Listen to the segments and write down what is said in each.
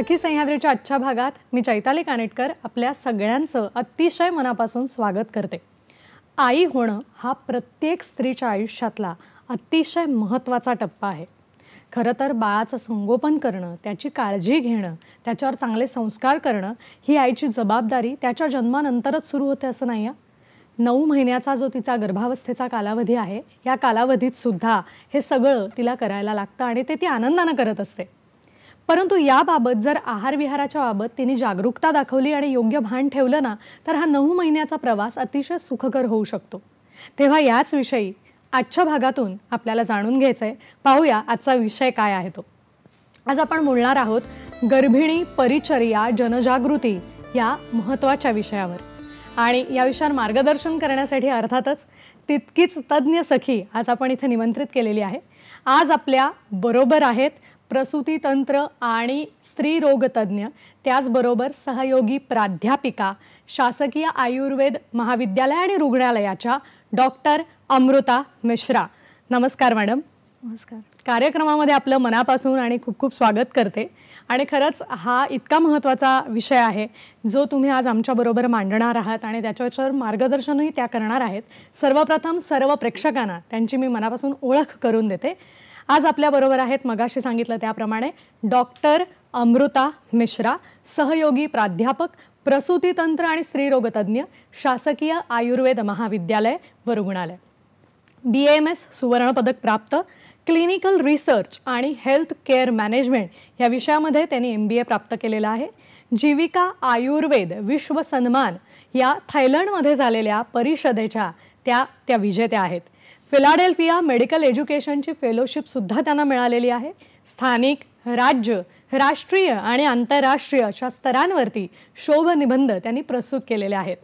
सखी सह्याद्रीच्या आजच्या भागात मी चैताली कानेटकर आपल्या सगळ्यांचं अतिशय मनापासून स्वागत करते आई होणं हा प्रत्येक स्त्रीच्या आयुष्यातला अतिशय महत्त्वाचा टप्पा आहे खरं तर बाळाचं संगोपन करणं त्याची काळजी घेणं त्याच्यावर चांगले संस्कार करणं ही आईची जबाबदारी त्याच्या जन्मानंतरच सुरू होते असं नाही नऊ महिन्याचा जो तिचा गर्भावस्थेचा कालावधी आहे या कालावधीतसुद्धा हे सगळं तिला करायला लागतं आणि ते ती आनंदानं करत असते परंतु याबाबत जर आहार विहाराच्या बाबत तिने जागरूकता दाखवली आणि योग्य भान ठेवलं ना तर हा नऊ महिन्याचा प्रवास अतिशय सुखकर होऊ शकतो तेव्हा याच विषयी आजच्या भागातून आपल्याला जाणून घ्यायचं आहे पाहूया आजचा विषय काय आहे तो आज आपण बोलणार आहोत गर्भिणी परिचर्या जनजागृती या महत्त्वाच्या विषयावर आणि या विषयावर मार्गदर्शन करण्यासाठी अर्थातच तितकीच तज्ज्ञ सखी आज आपण इथे निमंत्रित केलेली आहे आज आपल्या बरोबर आहेत प्रसूती तंत्र आणि स्त्रीरोगतज्ञ त्याचबरोबर सहयोगी प्राध्यापिका शासकीय आयुर्वेद महाविद्यालय आणि रुग्णालयाच्या डॉक्टर अमृता मिश्रा नमस्कार मॅडम नमस्कार कार्यक्रमामध्ये आपलं मनापासून आणि खूप खूप स्वागत करते आणि खरंच हा इतका महत्त्वाचा विषय आहे जो तुम्ही आज आमच्याबरोबर मांडणार आहात आणि त्याच्यावर मार्गदर्शनही त्या करणार आहेत सर्वप्रथम सर्व प्रेक्षकांना त्यांची मी मनापासून ओळख करून देते आज आपल्याबरोबर आहेत मगाशी सांगितलं त्याप्रमाणे डॉक्टर अमृता मिश्रा सहयोगी प्राध्यापक तंत्र आणि स्त्रीरोगतज्ञ शासकीय आयुर्वेद महाविद्यालय व रुग्णालय बी एम एस सुवर्णपदक प्राप्त क्लिनिकल रिसर्च आणि हेल्थ केअर मॅनेजमेंट या विषयामध्ये त्यांनी एम बी ए प्राप्त केलेलं आहे जीविका आयुर्वेद विश्व सन्मान या थायलंडमध्ये झालेल्या परिषदेच्या त्या त्या विजेत्या आहेत फिलाडेल्फिया मेडिकल एज्युकेशनची फेलोशिपसुद्धा त्यांना मिळालेली आहे स्थानिक राज्य राष्ट्रीय आणि आंतरराष्ट्रीय अशा स्तरांवरती शोभनिबंध त्यांनी प्रस्तुत केलेले आहेत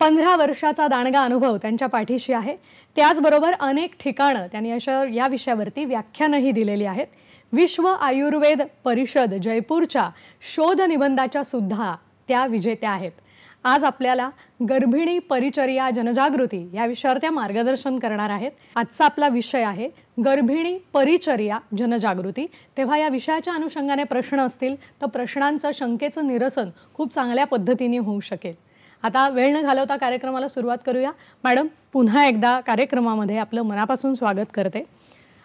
पंधरा वर्षाचा दांडगा अनुभव त्यांच्या पाठीशी आहे त्याचबरोबर अनेक ठिकाणं त्यांनी अशा या विषयावरती व्याख्यानंही दिलेली आहेत विश्व आयुर्वेद परिषद जयपूरच्या शोधनिबंधाच्या सुद्धा त्या विजेत्या आहेत आज आपल्याला गर्भिणी परिचर्या जनजागृती या विषयावर त्या मार्गदर्शन करणार आहेत आजचा आपला विषय आहे गर्भिणी परिचर्या जनजागृती तेव्हा या विषयाच्या अनुषंगाने प्रश्न असतील तर प्रश्नांचं शंकेचं निरसन खूप चांगल्या पद्धतीने होऊ शकेल आता वेळ न घालवता कार्यक्रमाला सुरुवात करूया मॅडम पुन्हा एकदा कार्यक्रमामध्ये आपलं मनापासून स्वागत करते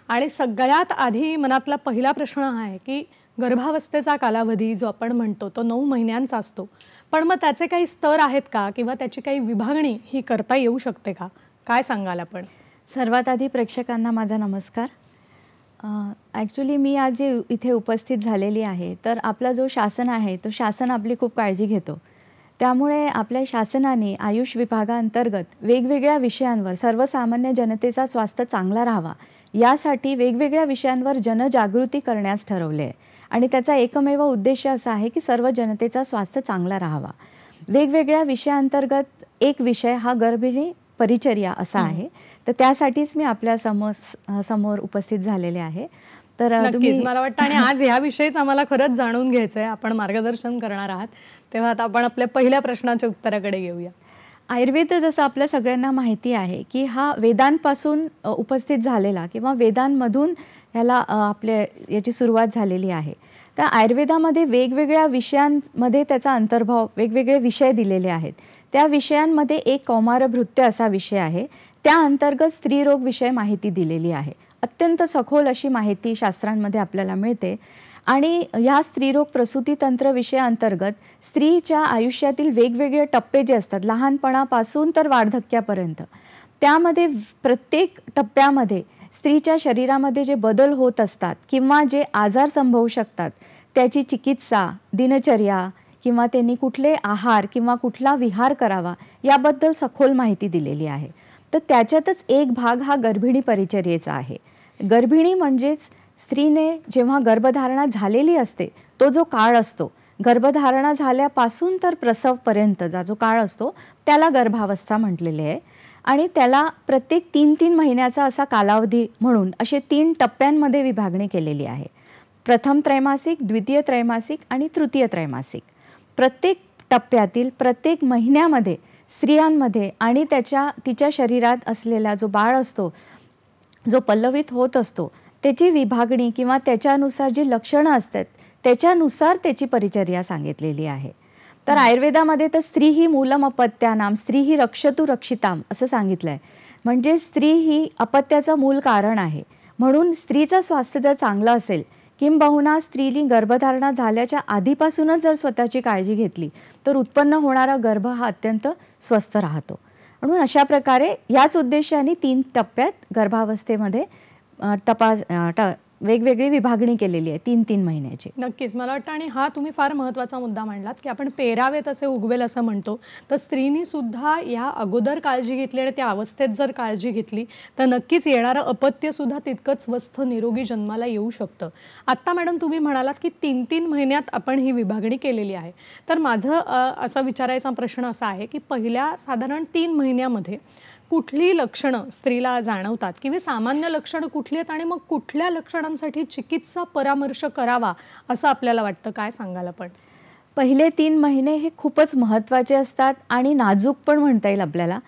आणि सगळ्यात आधी मनातला पहिला प्रश्न हा आहे की गर्भावस्थेचा कालावधी जो आपण म्हणतो तो नऊ महिन्यांचा असतो पण मग त्याचे काही स्तर आहेत का किंवा त्याची काही विभागणी ही करता येऊ शकते का काय सांगाल आपण सर्वात आधी प्रेक्षकांना माझा नमस्कार ॲक्च्युली मी आज जे इथे उपस्थित झालेली आहे तर आपला जो शासन आहे तो शासन आपली खूप काळजी घेतो त्यामुळे आपल्या शासनाने आयुष विभागाअंतर्गत वेगवेगळ्या विषयांवर सर्वसामान्य जनतेचा स्वास्थ्य चांगला राहावा यासाठी वेगवेगळ्या विषयांवर जनजागृती करण्यास ठरवले आहे आणि त्याचा एकमेव उद्देश असा आहे की सर्व जनतेचा स्वास्थ्य चांगला राहावा वेगवेगळ्या विषयांतर्गत एक विषय हा गर्भिणी परिचर्या असा आहे तर त्यासाठीच मी आपल्या समोर समोर उपस्थित झालेले आहे तर मला वाटतं आणि आज ह्या विषयीच आम्हाला खरंच जाणून घ्यायचं आहे आपण मार्गदर्शन करणार आहात तेव्हा आता आपण आपल्या पहिल्या प्रश्नाच्या उत्तराकडे घेऊया आयुर्वेद जसं आपल्या सगळ्यांना माहिती आहे की हा वेदांपासून उपस्थित झालेला किंवा वेदांमधून ह्याला आपले याची सुरुवात झालेली आहे तर आयुर्वेदामध्ये वेगवेगळ्या विषयांमध्ये त्याचा अंतर्भाव वेगवेगळे विषय दिलेले आहेत त्या विषयांमध्ये एक कौमार असा विषय आहे त्या अंतर्गत स्त्रीरोग विषय माहिती दिलेली आहे अत्यंत सखोल अशी माहिती शास्त्रांमध्ये आपल्याला मिळते आणि ह्या स्त्रीरोग प्रसूती तंत्र विषयाअंतर्गत स्त्रीच्या आयुष्यातील वेगवेगळे टप्पे जे असतात लहानपणापासून तर वार्धक्यापर्यंत त्यामध्ये प्रत्येक टप्प्यामध्ये स्त्रीच्या शरीरामध्ये जे बदल होत असतात किंवा जे आजार संभवू शकतात त्याची चिकित्सा दिनचर्या किंवा त्यांनी कुठले आहार किंवा कुठला विहार करावा याबद्दल सखोल माहिती दिलेली आहे तर त्याच्यातच एक भाग हा गर्भिणी परिचर्येचा आहे गर्भिणी म्हणजेच स्त्रीने जेव्हा गर्भधारणा झालेली असते तो जो काळ असतो गर्भधारणा झाल्यापासून तर प्रसवपर्यंतचा जो काळ असतो त्याला गर्भावस्था म्हटलेली आहे आणि त्याला प्रत्येक तीन तीन महिन्याचा असा कालावधी म्हणून असे तीन टप्प्यांमध्ये विभागणी केलेली आहे प्रथम त्रैमासिक द्वितीय त्रैमासिक आणि तृतीय त्रैमासिक प्रत्येक टप्प्यातील प्रत्येक महिन्यामध्ये स्त्रियांमध्ये आणि त्याच्या तिच्या शरीरात असलेला जो बाळ असतो जो पल्लवित होत असतो त्याची विभागणी किंवा त्याच्यानुसार जी लक्षणं असतात त्याच्यानुसार त्याची परिचर्या सांगितलेली आहे तर आयुर्वेदामध्ये तर स्त्री ही मूलम अपत्यानाम स्त्री ही रक्षतु रक्षिताम असं सांगितलंय म्हणजे स्त्री ही अपत्याचं मूल कारण आहे म्हणून स्त्रीचं स्वास्थ्य जर चांगलं असेल किंबहुना स्त्रीनी गर्भधारणा झाल्याच्या आधीपासूनच जर स्वतःची काळजी घेतली तर उत्पन्न होणारा गर्भ हा अत्यंत स्वस्त राहतो म्हणून अशा प्रकारे याच उद्देशाने तीन टप्प्यात गर्भावस्थेमध्ये तपास ट वेगवेगळी विभागणी केलेली आहे तीन तीन महिन्याची नक्कीच मला वाटतं आणि हा तुम्ही फार महत्त्वाचा मुद्दा मांडलात की आपण पेरावे तसे उगवेल असं म्हणतो तर स्त्रीनी सुद्धा या अगोदर काळजी घेतली आणि त्या अवस्थेत जर काळजी घेतली तर नक्कीच येणारं सुद्धा तितकंच स्वस्थ निरोगी जन्माला येऊ शकतं आत्ता मॅडम तुम्ही म्हणालात की तीन तीन महिन्यात आपण ही विभागणी केलेली आहे तर माझं असा विचारायचा प्रश्न असा आहे की पहिल्या साधारण तीन महिन्यामध्ये कुठली लक्षणं स्त्रीला जाणवतात किंवा सामान्य लक्षणं कुठली आहेत आणि मग कुठल्या लक्षणांसाठी चिकित्सा परामर्श करावा असं आपल्याला वाटतं काय सांगाल पण पहिले तीन महिने हे खूपच महत्त्वाचे असतात आणि नाजूक पण म्हणता येईल आपल्याला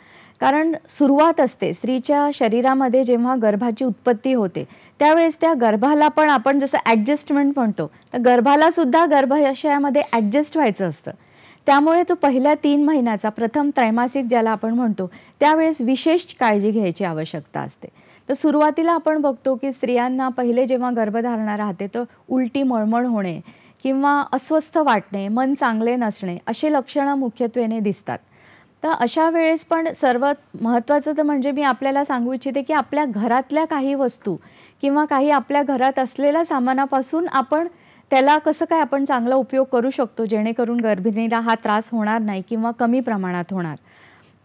कारण सुरुवात असते स्त्रीच्या शरीरामध्ये जेव्हा गर्भाची उत्पत्ती होते त्यावेळेस त्या गर्भाला पण आपण जसं ॲडजस्टमेंट म्हणतो तर सुद्धा गर्भाशयामध्ये ॲडजस्ट व्हायचं असतं त्यामुळे तो पहिल्या तीन महिन्याचा प्रथम त्रैमासिक ज्याला आपण म्हणतो त्यावेळेस विशेष काळजी घ्यायची आवश्यकता असते तर सुरुवातीला आपण बघतो की स्त्रियांना पहिले जेव्हा गर्भधारणा राहते तर उलटी मळमळ होणे किंवा अस्वस्थ वाटणे मन चांगले नसणे असे लक्षणं मुख्यत्वेने दिसतात तर अशा वेळेस पण सर्वात महत्त्वाचं तर म्हणजे मी आपल्याला सांगू इच्छिते की आपल्या घरातल्या काही वस्तू किंवा काही आपल्या घरात असलेल्या सामानापासून आपण त्याला कसं काय आपण चांगला उपयोग करू शकतो जेणेकरून गर्भिणीला हा त्रास होणार नाही किंवा कमी प्रमाणात होणार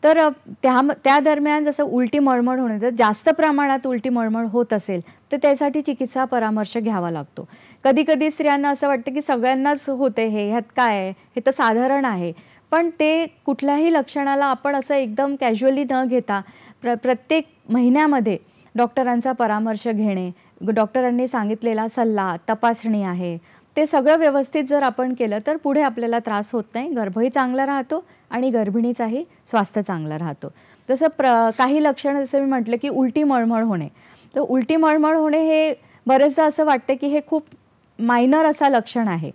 तर त्या त्या दरम्यान जसं उलटी मळमळ होणे जर जास्त प्रमाणात उलटी मळमळ होत असेल तर त्यासाठी चिकित्सा परामर्श घ्यावा लागतो कधी कधी स्त्रियांना असं वाटतं की सगळ्यांनाच होते हे ह्यात काय हे तर साधारण आहे पण ते कुठल्याही लक्षणाला आपण असं एकदम कॅज्युअली न घेता प्र प्रत्येक महिन्यामध्ये डॉक्टरांचा परामर्श घेणे डॉक्टरांनी सांगितलेला सल्ला तपासणी आहे ते सगळं व्यवस्थित जर आपण केलं तर पुढे आपल्याला त्रास होत नाही गर्भही चांगला राहतो आणि गर्भिणीचाही स्वास्थ्य चांगला राहतो तसं प्र काही लक्षणं जसं मी म्हटलं की उलटी मळमळ होणे तर उलटी मळमळ होणे हे बरेचदा असं वाटतं की हे खूप मायनर असा लक्षण आहे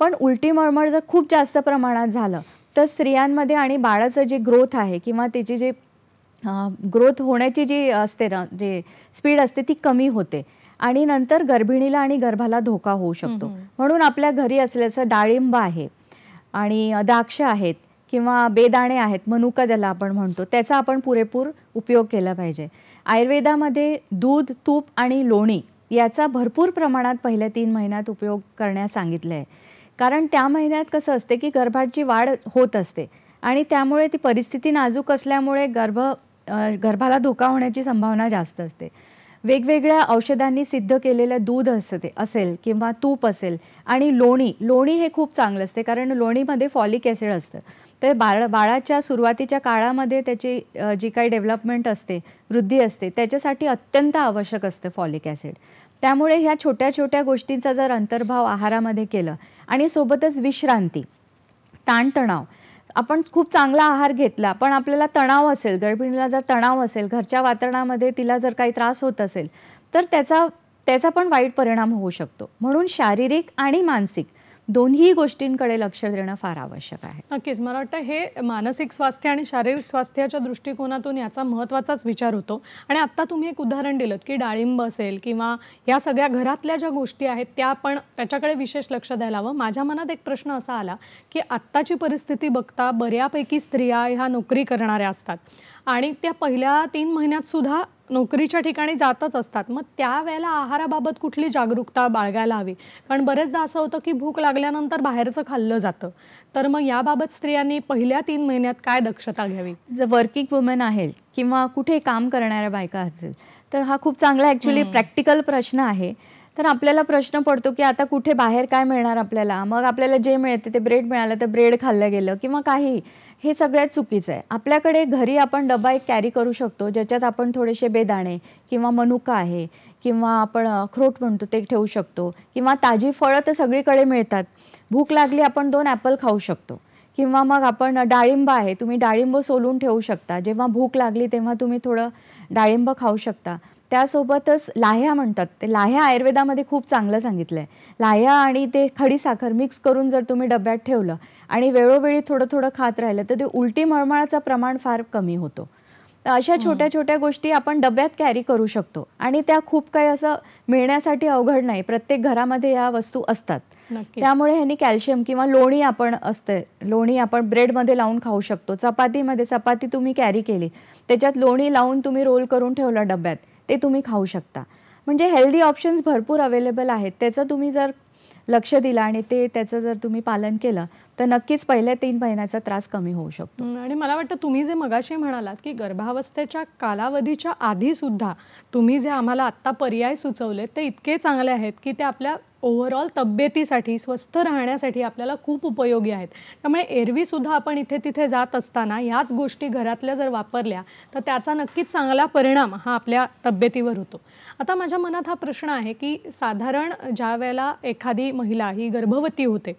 पण उलटी मळमळ जर खूप जास्त प्रमाणात झालं तर स्त्रियांमध्ये आणि बाळाचं जे ग्रोथ आहे किंवा त्याची जी ग्रोथ होण्याची जी असते ना जे स्पीड असते ती कमी होते आणि नंतर गर्भिणीला आणि गर्भाला धोका होऊ शकतो म्हणून आपल्या घरी असल्याचं डाळिंब आहे आणि द्राक्ष आहेत किंवा बेदाणे आहेत मनुका ज्याला आपण म्हणतो त्याचा आपण पुरेपूर उपयोग केला पाहिजे आयुर्वेदामध्ये दूध तूप आणि लोणी याचा भरपूर प्रमाणात पहिल्या तीन महिन्यात उपयोग करण्यास सांगितलं आहे कारण त्या महिन्यात कसं असते की गर्भाची वाढ होत असते आणि त्यामुळे ती परिस्थिती नाजूक असल्यामुळे गर्भ गर्भाला धोका होण्याची संभावना जास्त असते वेगवेगळ्या औषधांनी सिद्ध केलेलं दूध असते असेल किंवा तूप असेल आणि लोणी लोणी हे खूप चांगलं असते कारण लोणीमध्ये फॉलिक ॲसिड असतं तर बाळ बाळाच्या सुरुवातीच्या काळामध्ये त्याची जी काही डेव्हलपमेंट असते वृद्धी असते त्याच्यासाठी अत्यंत आवश्यक असतं फॉलिक ॲसिड त्यामुळे ह्या छोट्या छोट्या गोष्टींचा जर अंतर्भाव आहारामध्ये केलं आणि सोबतच विश्रांती ताणतणाव आपण खूप चांगला आहार घेतला पण आपल्याला तणाव असेल गर्भिणीला जर तणाव असेल घरच्या वातावरणामध्ये तिला जर काही त्रास होत असेल तर त्याचा त्याचा पण वाईट परिणाम होऊ शकतो म्हणून शारीरिक आणि मानसिक दोन्ही गोष्टींकडे लक्ष देणं फार आवश्यक आहे नक्कीच मला वाटतं हे मानसिक स्वास्थ्य आणि शारीरिक स्वास्थ्याच्या दृष्टिकोनातून याचा महत्त्वाचाच विचार होतो आणि आता तुम्ही एक उदाहरण दिलं की डाळिंब असेल किंवा या सगळ्या घरातल्या ज्या गोष्टी आहेत त्या पण त्याच्याकडे विशेष लक्ष द्यायला हवं माझ्या मनात एक प्रश्न असा आला की आत्ताची परिस्थिती बघता बऱ्यापैकी स्त्रिया ह्या नोकरी करणाऱ्या असतात आणि त्या पहिल्या तीन महिन्यात सुद्धा नोकरीच्या ठिकाणी जातच असतात मग त्यावेळेला आहाराबाबत कुठली जागरूकता बाळगायला हवी कारण बरेचदा असं होतं की भूक लागल्यानंतर बाहेरचं खाल्लं जातं तर मग याबाबत स्त्रियांनी पहिल्या तीन महिन्यात काय दक्षता घ्यावी जर वर्किंग वुमेन आहे किंवा कुठे काम करणाऱ्या बायका असेल तर हा खूप चांगला ॲक्च्युली प्रॅक्टिकल प्रश्न आहे तर आपल्याला प्रश्न पडतो की आता कुठे बाहेर काय मिळणार आपल्याला मग आपल्याला जे मिळते ते ब्रेड मिळालं तर ब्रेड खाल्लं गेलं किंवा काही हे सगळ्यात चुकीचं आहे आपल्याकडे घरी आपण डबा एक कॅरी करू शकतो ज्याच्यात आपण थोडेसे बेदाणे किंवा मनुका आहे किंवा आपण अख्रोट म्हणतो ते ठेवू शकतो किंवा ताजी फळं तर सगळीकडे मिळतात भूक लागली आपण दोन ॲपल खाऊ शकतो किंवा मग आपण डाळिंब आहे तुम्ही डाळिंब सोलून ठेवू शकता जेव्हा भूक लागली तेव्हा तुम्ही थोडं डाळिंब खाऊ शकता त्यासोबतच लाह्या म्हणतात ते लाह्या आयुर्वेदामध्ये खूप चांगलं सांगितलं आहे लाह्या आणि ते खडीसाखर मिक्स करून जर तुम्ही डब्यात ठेवलं आणि वेळोवेळी थोडं थोडं खात राहिलं तर ते उलटी मळमळाचं प्रमाण फार कमी होतो तर अशा छोट्या छोट्या गोष्टी आपण डब्यात कॅरी करू शकतो आणि त्या खूप काही असं मिळण्यासाठी अवघड नाही प्रत्येक घरामध्ये या वस्तू असतात त्यामुळे ह्यांनी कॅल्शियम किंवा लोणी आपण असते लोणी आपण ब्रेडमध्ये लावून खाऊ शकतो चपातीमध्ये चपाती तुम्ही कॅरी केली त्याच्यात लोणी लावून तुम्ही रोल करून ठेवला डब्यात ते तुम्ही खाऊ शकता म्हणजे हेल्दी ऑप्शन्स भरपूर अवेलेबल आहेत त्याचं तुम्ही जर लक्ष दिलं आणि ते त्याचं जर तुम्ही पालन केलं तर नक्कीच पहिल्या तीन महिन्याचा त्रास कमी होऊ शकतो आणि मला वाटतं तुम्ही जे मगाशी म्हणालात की गर्भावस्थेच्या कालावधीच्या आधी सुद्धा तुम्ही जे आम्हाला आत्ता पर्याय सुचवले ते इतके चांगले आहेत की ते आपल्या ओव्हरऑल तब्येतीसाठी स्वस्थ राहण्यासाठी आपल्याला खूप उपयोगी आहेत त्यामुळे एरवीसुद्धा आपण इथे तिथे जात असताना ह्याच गोष्टी घरातल्या जर वापरल्या तर त्याचा नक्कीच चांगला परिणाम हा आपल्या तब्येतीवर होतो आता माझ्या मनात हा प्रश्न आहे की साधारण ज्या वेळेला एखादी महिला ही गर्भवती होते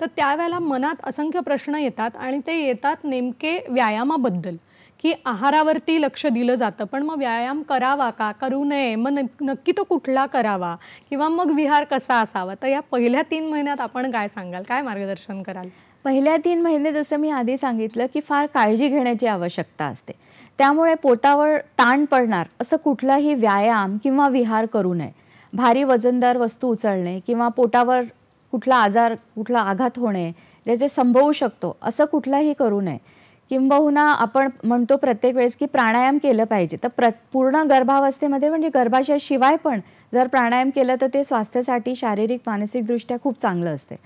तर त्यावेळेला मनात असंख्य प्रश्न येतात आणि ते येतात नेमके व्यायामाबद्दल की आहारावरती लक्ष दिलं जातं पण मग व्यायाम करावा का करू नये मग नक्की तो कुठला करावा किंवा मग विहार कसा असावा तर या पहिल्या तीन महिन्यात आपण काय सांगाल काय मार्गदर्शन कराल पहिल्या तीन महिने जसं मी आधी सांगितलं की फार काळजी घेण्याची आवश्यकता असते त्यामुळे पोटावर ताण पडणार असं कुठलाही व्यायाम किंवा विहार करू नये भारी वजनदार वस्तू उचलणे किंवा पोटावर कुठला आजार कुठला आघात होणे ज्याचे संभवू शकतो असं कुठलाही करू नये किंबहुना आपण म्हणतो प्रत्येक वेळेस की प्राणायाम केलं पाहिजे तर प्र पूर्ण गर्भावस्थेमध्ये म्हणजे गर्भाशयाशिवाय शिवाय पण जर प्राणायाम केलं तर ते स्वास्थ्यासाठी शारीरिक मानसिकदृष्ट्या खूप चांगलं असते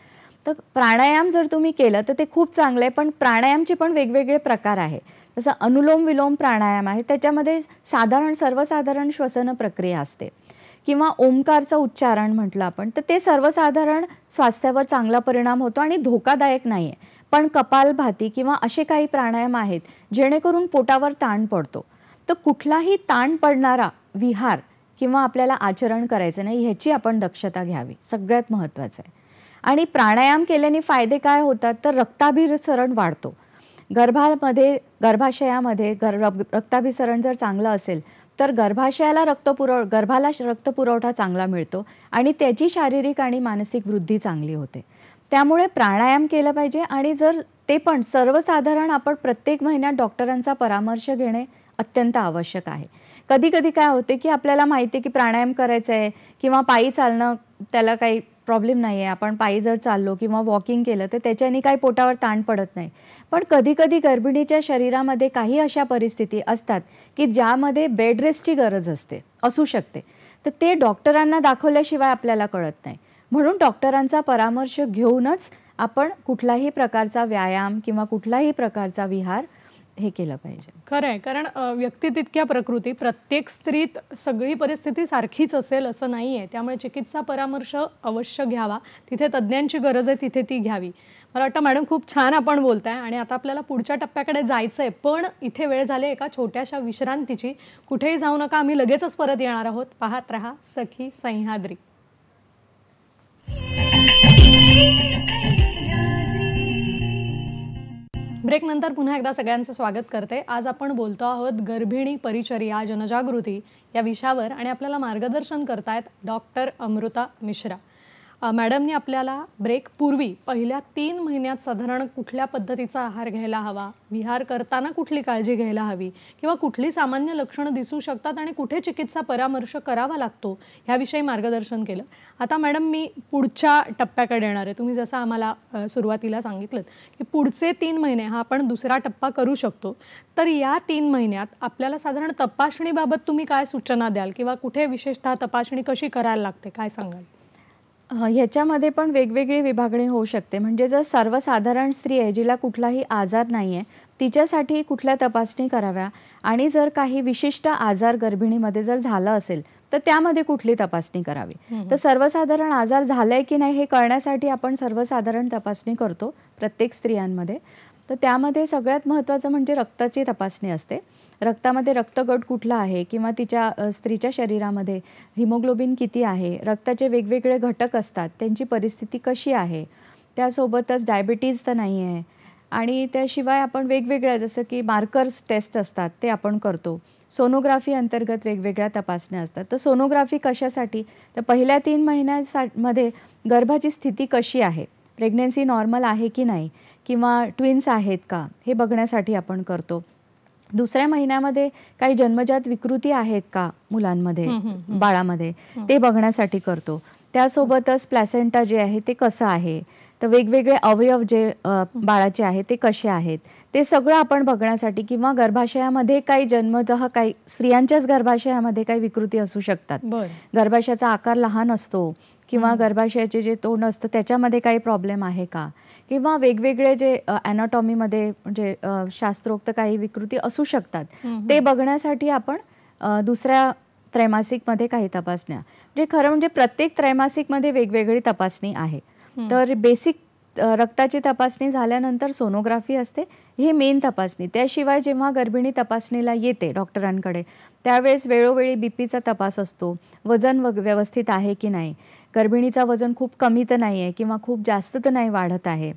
तर प्राणायाम जर तुम्ही केलं तर ते खूप चांगलं आहे पण प्राणायामचे पण वेगवेगळे प्रकार आहे जसं अनुलोम विलोम प्राणायाम आहे त्याच्यामध्ये साधारण सर्वसाधारण श्वसन प्रक्रिया असते किंवा ओंकारचं उच्चारण म्हटलं आपण तर ते सर्वसाधारण स्वास्थ्यावर चांगला परिणाम होतो आणि धोकादायक नाही आहे पण कपालभाती किंवा असे काही प्राणायाम आहेत जेणेकरून पोटावर ताण पडतो तर कुठलाही ताण पडणारा विहार किंवा आपल्याला आचरण करायचं नाही ह्याची आपण दक्षता घ्यावी सगळ्यात महत्त्वाचं आहे आणि प्राणायाम केल्याने फायदे काय होतात तर रक्ताभिसरण वाढतो गर्भामध्ये गर्भाशयामध्ये गर रक्ताभिसरण जर चांगलं असेल तर गर्भाशयाला रक्तपुरव गर्भाला रक्तपुरवठा चांगला मिळतो आणि त्याची शारीरिक आणि मानसिक वृद्धी चांगली होते त्यामुळे प्राणायाम केलं पाहिजे आणि जर ते पण सर्वसाधारण आपण प्रत्येक महिन्यात डॉक्टरांचा परामर्श घेणे अत्यंत आवश्यक आहे कधी कधी काय होते की आपल्याला माहिती आहे की प्राणायाम करायचं आहे किंवा पायी चालणं त्याला काही प्रॉब्लेम नाही आहे आपण पायी जर चाललो किंवा वॉकिंग केलं तर त्याच्याने काही पोटावर ताण पडत नाही पण कधीकधी गर्भिणीच्या शरीरामध्ये काही अशा परिस्थिती असतात की ज्यामध्ये बेड रेस्टची गरज असते असू शकते तर ते डॉक्टरांना दाखवल्याशिवाय आपल्याला कळत नाही म्हणून डॉक्टरांचा परामर्श घेऊनच आपण कुठलाही प्रकारचा व्यायाम किंवा कुठलाही प्रकारचा विहार हे केलं पाहिजे खरं आहे कारण व्यक्ती तितक्या प्रकृती प्रत्येक स्त्रीत सगळी परिस्थिती सारखीच असेल असं नाही आहे त्यामुळे चिकित्सा परामर्श अवश्य घ्यावा तिथे तज्ज्ञांची गरज आहे तिथे ती घ्यावी मला वाटतं मॅडम खूप छान आपण बोलताय आणि आता आपल्याला पुढच्या टप्प्याकडे जायचं आहे पण इथे वेळ झाली एका छोट्याशा विश्रांतीची कुठेही जाऊ नका आम्ही लगेचच परत येणार आहोत पाहत रहा सखी सह्याद्री ब्रेक नंतर पुन्हा एकदा सगळ्यांचं स्वागत करते आज आपण बोलतो आहोत गर्भिणी परिचर्या जनजागृती या विषयावर आणि आपल्याला मार्गदर्शन करतायत डॉक्टर अमृता मिश्रा मॅडमने आपल्याला ब्रेक पूर्वी पहिल्या तीन महिन्यात साधारण कुठल्या पद्धतीचा आहार घ्यायला हवा विहार करताना कुठली काळजी घ्यायला हवी किंवा कुठली सामान्य लक्षणं दिसू शकतात आणि कुठे चिकित्सा परामर्श करावा लागतो ह्याविषयी मार्गदर्शन केलं आता मॅडम मी पुढच्या टप्प्याकडे येणार आहे तुम्ही जसं आम्हाला सुरुवातीला सांगितलं की पुढचे तीन महिने हा आपण दुसरा टप्पा करू शकतो तर या तीन महिन्यात आपल्याला साधारण तपासणीबाबत तुम्ही काय सूचना द्याल किंवा कुठे विशेषतः तपासणी कशी करायला लागते काय सांगाल ह्याच्यामध्ये पण वेगवेगळी विभागणी होऊ शकते म्हणजे जर सर्वसाधारण स्त्री आहे जिला कुठलाही आजार नाही आहे तिच्यासाठी कुठल्या तपासणी कराव्या आणि जर काही विशिष्ट आजार गर्भिणीमध्ये जर झाला असेल तर त्यामध्ये कुठली तपासणी करावी तर सर्वसाधारण आजार झालाय की नाही हे कळण्यासाठी आपण सर्वसाधारण तपासणी करतो प्रत्येक स्त्रियांमध्ये तर त्यामध्ये सगळ्यात महत्त्वाचं म्हणजे रक्ताची तपासणी असते रक्तामध्ये रक्तगट कुठला आहे किंवा तिच्या स्त्रीच्या शरीरामध्ये हिमोग्लोबिन किती आहे रक्ताचे वेगवेगळे घटक असतात त्यांची परिस्थिती कशी आहे त्यासोबतच डायबिटीज तर नाही आहे आणि त्याशिवाय आपण वेगवेगळ्या जसं की मार्कर्स टेस्ट असतात ते आपण करतो सोनोग्राफी अंतर्गत वेगवेगळ्या तपासण्या असतात तर सोनोग्राफी कशासाठी तर पहिल्या तीन महिन्यासा गर्भाची स्थिती कशी आहे प्रेग्नेन्सी नॉर्मल आहे की नाही किंवा ट्विन्स आहेत का हे बघण्यासाठी आपण करतो दुसऱ्या महिन्यामध्ये काही जन्मजात विकृती आहेत का मुलांमध्ये बाळामध्ये ते बघण्यासाठी करतो त्यासोबतच प्लॅसेंटा जे आहे ते कसं आहे तर वेगवेगळे अवयव जे बाळाचे आहेत ते कसे आहेत ते सगळं आपण बघण्यासाठी किंवा गर्भाशयामध्ये काही जन्मत काही स्त्रियांच्याच गर्भाशयामध्ये काही विकृती असू शकतात गर्भाशयाचा आकार लहान असतो किंवा गर्भाशयाचे जे तोंड असतं त्याच्यामध्ये काही प्रॉब्लेम आहे का किंवा वेगवेगळे जे मध्ये म्हणजे शास्त्रोक्त काही विकृती असू शकतात ते बघण्यासाठी आपण दुसऱ्या त्रैमासिकमध्ये काही तपासण्या म्हणजे खरं म्हणजे प्रत्येक त्रैमासिकमध्ये वेगवेगळी तपासणी आहे तर बेसिक रक्ताची तपासणी झाल्यानंतर सोनोग्राफी असते ही मेन तपासणी त्याशिवाय जेव्हा गर्भिणी तपासणीला येते डॉक्टरांकडे त्यावेळेस वेळोवेळी बीपीचा तपास असतो वजन व्यवस्थित आहे की नाही गर्भिणीचा वजन खूप कमी तर नाही आहे किंवा खूप जास्त तर नाही वाढत आहे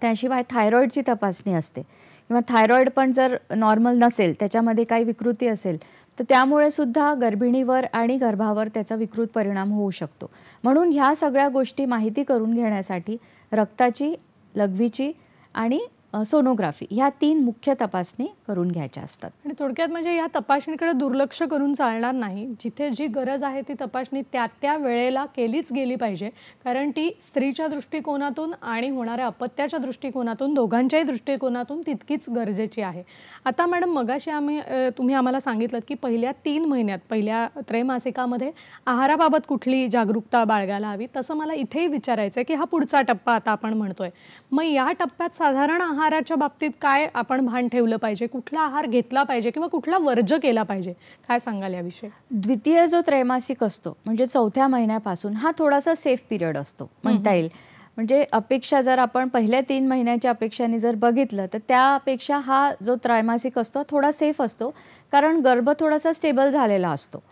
त्याशिवाय थायरॉईडची तपासणी असते किंवा थायरॉईड पण जर नॉर्मल नसेल त्याच्यामध्ये काही विकृती असेल तर त्यामुळे सुद्धा गर्भिणीवर आणि गर्भावर त्याचा विकृत परिणाम होऊ शकतो म्हणून ह्या सगळ्या गोष्टी माहिती करून घेण्यासाठी रक्ताची लघवीची आणि सोनोग्राफी ह्या तीन मुख्य तपासणी करून घ्यायच्या असतात आणि थोडक्यात म्हणजे या तपासणीकडे दुर्लक्ष करून चालणार नाही जिथे जी गरज आहे ती तपासणी त्या त्या वेळेला केलीच गेली पाहिजे कारण ती स्त्रीच्या दृष्टिकोनातून आणि होणाऱ्या अपत्याच्या दृष्टिकोनातून दोघांच्याही दृष्टिकोनातून तितकीच गरजेची आहे आता मॅडम मगाशी आम्ही तुम्ही आम्हाला सांगितलं की पहिल्या तीन महिन्यात पहिल्या त्रैमासिकामध्ये आहाराबाबत कुठली जागरूकता बाळगायला हवी तसं मला इथेही विचारायचं आहे की हा पुढचा टप्पा आता आपण म्हणतोय मग या टप्प्यात साधारण आहाराच्या बाबतीत काय आपण भान ठेवलं पाहिजे कुठला आहार घेतला पाहिजे किंवा कुठला वर्ज केला पाहिजे काय सांगाल याविषयी द्वितीय जो त्रैमासिक असतो म्हणजे चौथ्या महिन्यापासून हा थोडासा सेफ पिरियड असतो म्हणता येईल म्हणजे अपेक्षा जर आपण पहिल्या तीन महिन्याच्या अपेक्षाने जर बघितलं तर त्यापेक्षा हा जो त्रैमासिक असतो थोडा सेफ असतो कारण गर्भ थोडासा स्टेबल झालेला असतो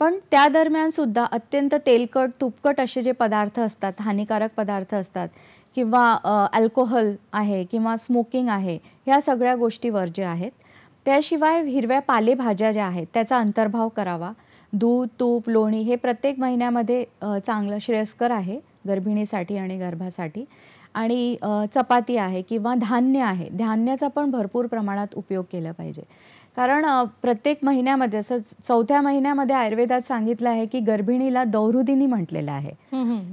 पण त्या दरम्यान सुद्धा अत्यंत तेलकट तुपकट असे जे पदार्थ असतात हानिकारक पदार्थ असतात किंवा अल्कोहोल आहे किंवा स्मोकिंग आहे ह्या सगळ्या गोष्टी वर्ज्य आहेत त्याशिवाय हिरव्या पालेभाज्या ज्या आहेत त्याचा अंतर्भाव करावा दूध तूप लोणी हे प्रत्येक महिन्यामध्ये चांगलं श्रेयस्कर आहे गर्भिणीसाठी आणि गर्भासाठी आणि चपाती आहे किंवा धान्य आहे धान्याचा पण भरपूर प्रमाणात उपयोग केला पाहिजे कारण प्रत्येक महिन्यामध्ये असं चौथ्या महिन्यामध्ये आयुर्वेदात सांगितलं आहे की गर्भिणीला दौरुदिनी म्हटलेलं आहे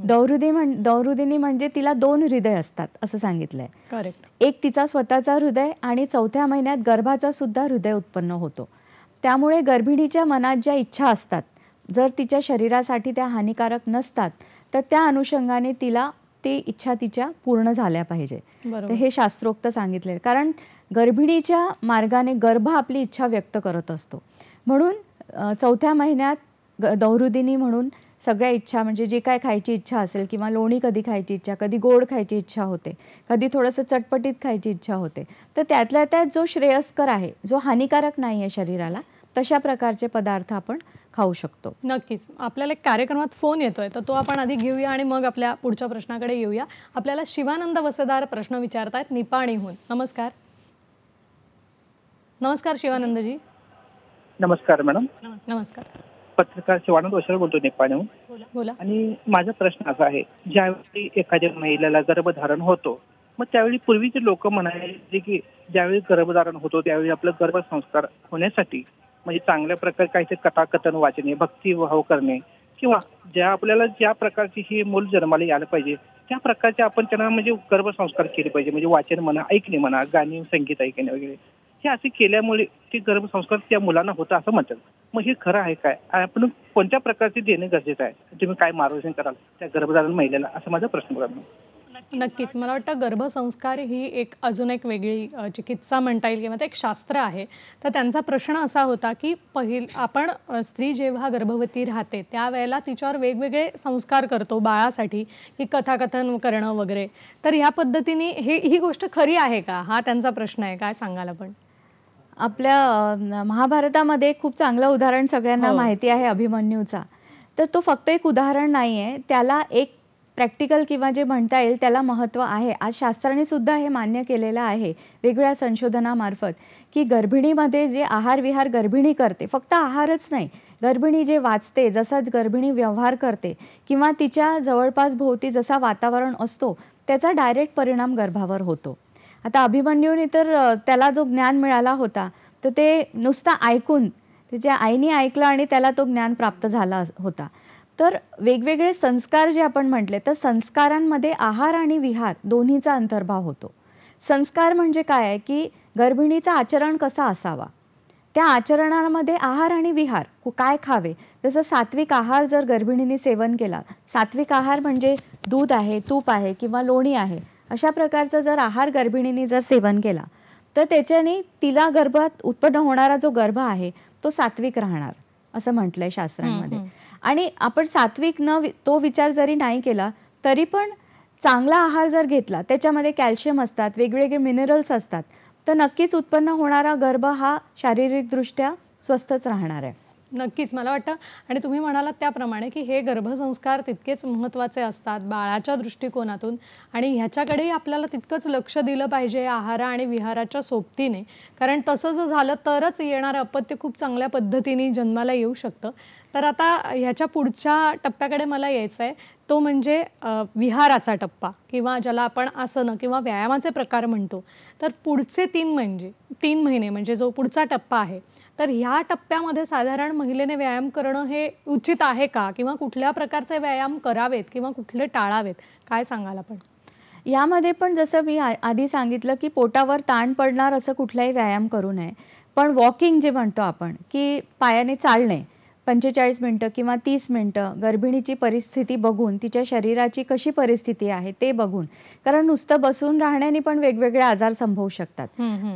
दौरुदी दौरुदिनी म्हणजे तिला दोन हृदय असतात असं सांगितलंय एक तिचा स्वतःचा हृदय आणि चौथ्या महिन्यात गर्भाचा सुद्धा हृदय उत्पन्न होतो त्यामुळे गर्भिणीच्या मनात ज्या इच्छा असतात जर तिच्या शरीरासाठी त्या हानिकारक नसतात तर त्या अनुषंगाने तिला ती इच्छा तिच्या पूर्ण झाल्या पाहिजे तर हे शास्त्रोक्त सांगितले कारण गर्भिणीच्या मार्गाने गर्भ आपली इच्छा व्यक्त करत असतो म्हणून चौथ्या महिन्यात दौरुदिनी म्हणून सगळ्या इच्छा म्हणजे जी काय खायची इच्छा असेल किंवा लोणी कधी खायची इच्छा कधी गोड खायची इच्छा होते कधी थोडंसं चटपटीत खायची इच्छा होते तर त्यातल्या त्यात जो श्रेयस्कर आहे जो हानिकारक नाही आहे शरीराला तशा प्रकारचे पदार्थ आपण खाऊ शकतो नक्कीच आपल्याला एक कार्यक्रमात फोन येतोय तर तो आपण आधी घेऊया आणि मग आपल्या पुढच्या प्रश्नाकडे येऊया आपल्याला शिवानंद वसदार प्रश्न विचारतायत निपाणीहून नमस्कार नमस्कार शिवानंदजी नमस्कार मॅडम नमस्कार पत्रकार शिवानंद वशर बोलतो नेपाळहून बोला आणि माझा प्रश्न असा आहे ज्यावेळी एखाद्या महिलेला गर्भधारण होतो मग त्यावेळी पूर्वीचे लोक म्हणायचे की ज्यावेळी गर्भधारण होतो त्यावेळी आपला गर्भसंस्कार होण्यासाठी म्हणजे चांगल्या प्रकारे काहीतरी कथाकथन वाचणे भाव करणे किंवा ज्या आपल्याला ज्या प्रकारची ही मूल जन्माला यायला पाहिजे त्या प्रकारचे आपण त्यांना म्हणजे गर्भसंस्कार केले पाहिजे म्हणजे वाचन म्हणा ऐकणे म्हणा गाणी संगीत ऐकणे वगैरे हे असे केल्यामुळे ते गर्भसंस्कार त्या मुलांना होतं असं म्हणतात मग हे खरं आहे काय आपण कोणत्या प्रकारचे देणे गरजेचं आहे तुम्ही काय मार्गदर्शन कराल त्या गर्भधारण महिलेला असा माझा प्रश्न करा नक्कीच मला वाटतं गर्भसंस्कार ही एक अजून एक वेगळी चिकित्सा म्हणता येईल किंवा ते एक शास्त्र आहे तर त्यांचा प्रश्न असा होता की पहिल आपण स्त्री जेव्हा गर्भवती राहते त्यावेळेला तिच्यावर वेगवेगळे संस्कार करतो बाळासाठी की कथाकथन करणं वगैरे तर ह्या पद्धतीने हे ही गोष्ट खरी आहे का हा त्यांचा प्रश्न आहे काय सांगायला पण आपल्या महाभारतामध्ये खूप चांगलं उदाहरण सगळ्यांना हो. माहिती आहे अभिमन्यूचा तर तो फक्त एक उदाहरण नाही आहे त्याला एक प्रॅक्टिकल किंवा जे म्हणता येईल त्याला महत्त्व आहे आज शास्त्राने सुद्धा हे मान्य केलेलं आहे वेगवेगळ्या संशोधनामार्फत की गर्भिणीमध्ये जे आहार विहार गर्भिणी करते फक्त आहारच नाही गर्भिणी जे वाचते जसा गर्भिणी व्यवहार करते किंवा तिच्या जवळपास भोवती जसा वातावरण असतो त्याचा डायरेक्ट परिणाम गर्भावर होतो आता अभिमन्यूने तर त्याला जो ज्ञान मिळाला होता तर ते नुसता ऐकून त्याच्या आईने ऐकलं आणि त्याला तो ज्ञान प्राप्त झाला होता तर वेगवेगळे संस्कार जे आपण म्हटले तर संस्कारांमध्ये आहार आणि विहार दोन्हीचा अंतर्भाव होतो संस्कार म्हणजे काय आहे की गर्भिणीचा आचरण कसा असावा त्या आचरणामध्ये आहार आणि विहार काय खावे जसं सात्विक आहार जर गर्भिणीने सेवन केला सात्विक आहार म्हणजे दूध आहे तूप आहे किंवा लोणी आहे अशा प्रकारचा जर आहार गर्भिणीने जर सेवन केला तर त्याच्याने तिला गर्भात उत्पन्न होणारा जो गर्भ आहे तो सात्विक राहणार असं म्हटलंय शास्त्रांमध्ये आणि आपण सात्विक न तो विचार जरी नाही केला तरी पण चांगला आहार जर घेतला त्याच्यामध्ये कॅल्शियम असतात वेगवेगळे मिनरल्स असतात तर नक्कीच उत्पन्न होणारा गर्भ हा शारीरिकदृष्ट्या स्वस्थच राहणार आहे नक्कीच मला वाटतं आणि तुम्ही म्हणालात त्याप्रमाणे की हे गर्भसंस्कार तितकेच महत्त्वाचे असतात बाळाच्या दृष्टिकोनातून आणि ह्याच्याकडेही आपल्याला तितकंच लक्ष दिलं पाहिजे आहारा आणि विहाराच्या सोबतीने कारण तसं जर झालं तरच येणारं अपत्य खूप चांगल्या पद्धतीने जन्माला येऊ शकतं तर आता ह्याच्या पुढच्या टप्प्याकडे मला यायचं आहे तो म्हणजे विहाराचा टप्पा किंवा ज्याला आपण आसनं किंवा व्यायामाचे प्रकार म्हणतो तर पुढचे तीन म्हणजे तीन महिने म्हणजे जो पुढचा टप्पा आहे तर ह्या टप्प्यामध्ये साधारण महिलेने व्यायाम करणं हे उचित आहे का किंवा कुठल्या प्रकारचे व्यायाम करावेत किंवा कुठले टाळावेत काय सांगाल आपण यामध्ये पण जसं मी आधी सांगितलं की पोटावर ताण पडणार असं कुठलाही व्यायाम करू नये पण वॉकिंग जे म्हणतो आपण की पायाने चालणे पंचेचाळीस मिनटं किंवा तीस मिनटं गर्भिणीची परिस्थिती बघून तिच्या शरीराची कशी परिस्थिती आहे ते बघून कारण नुसतं बसून राहण्याने पण वेगवेगळे आजार संभवू शकतात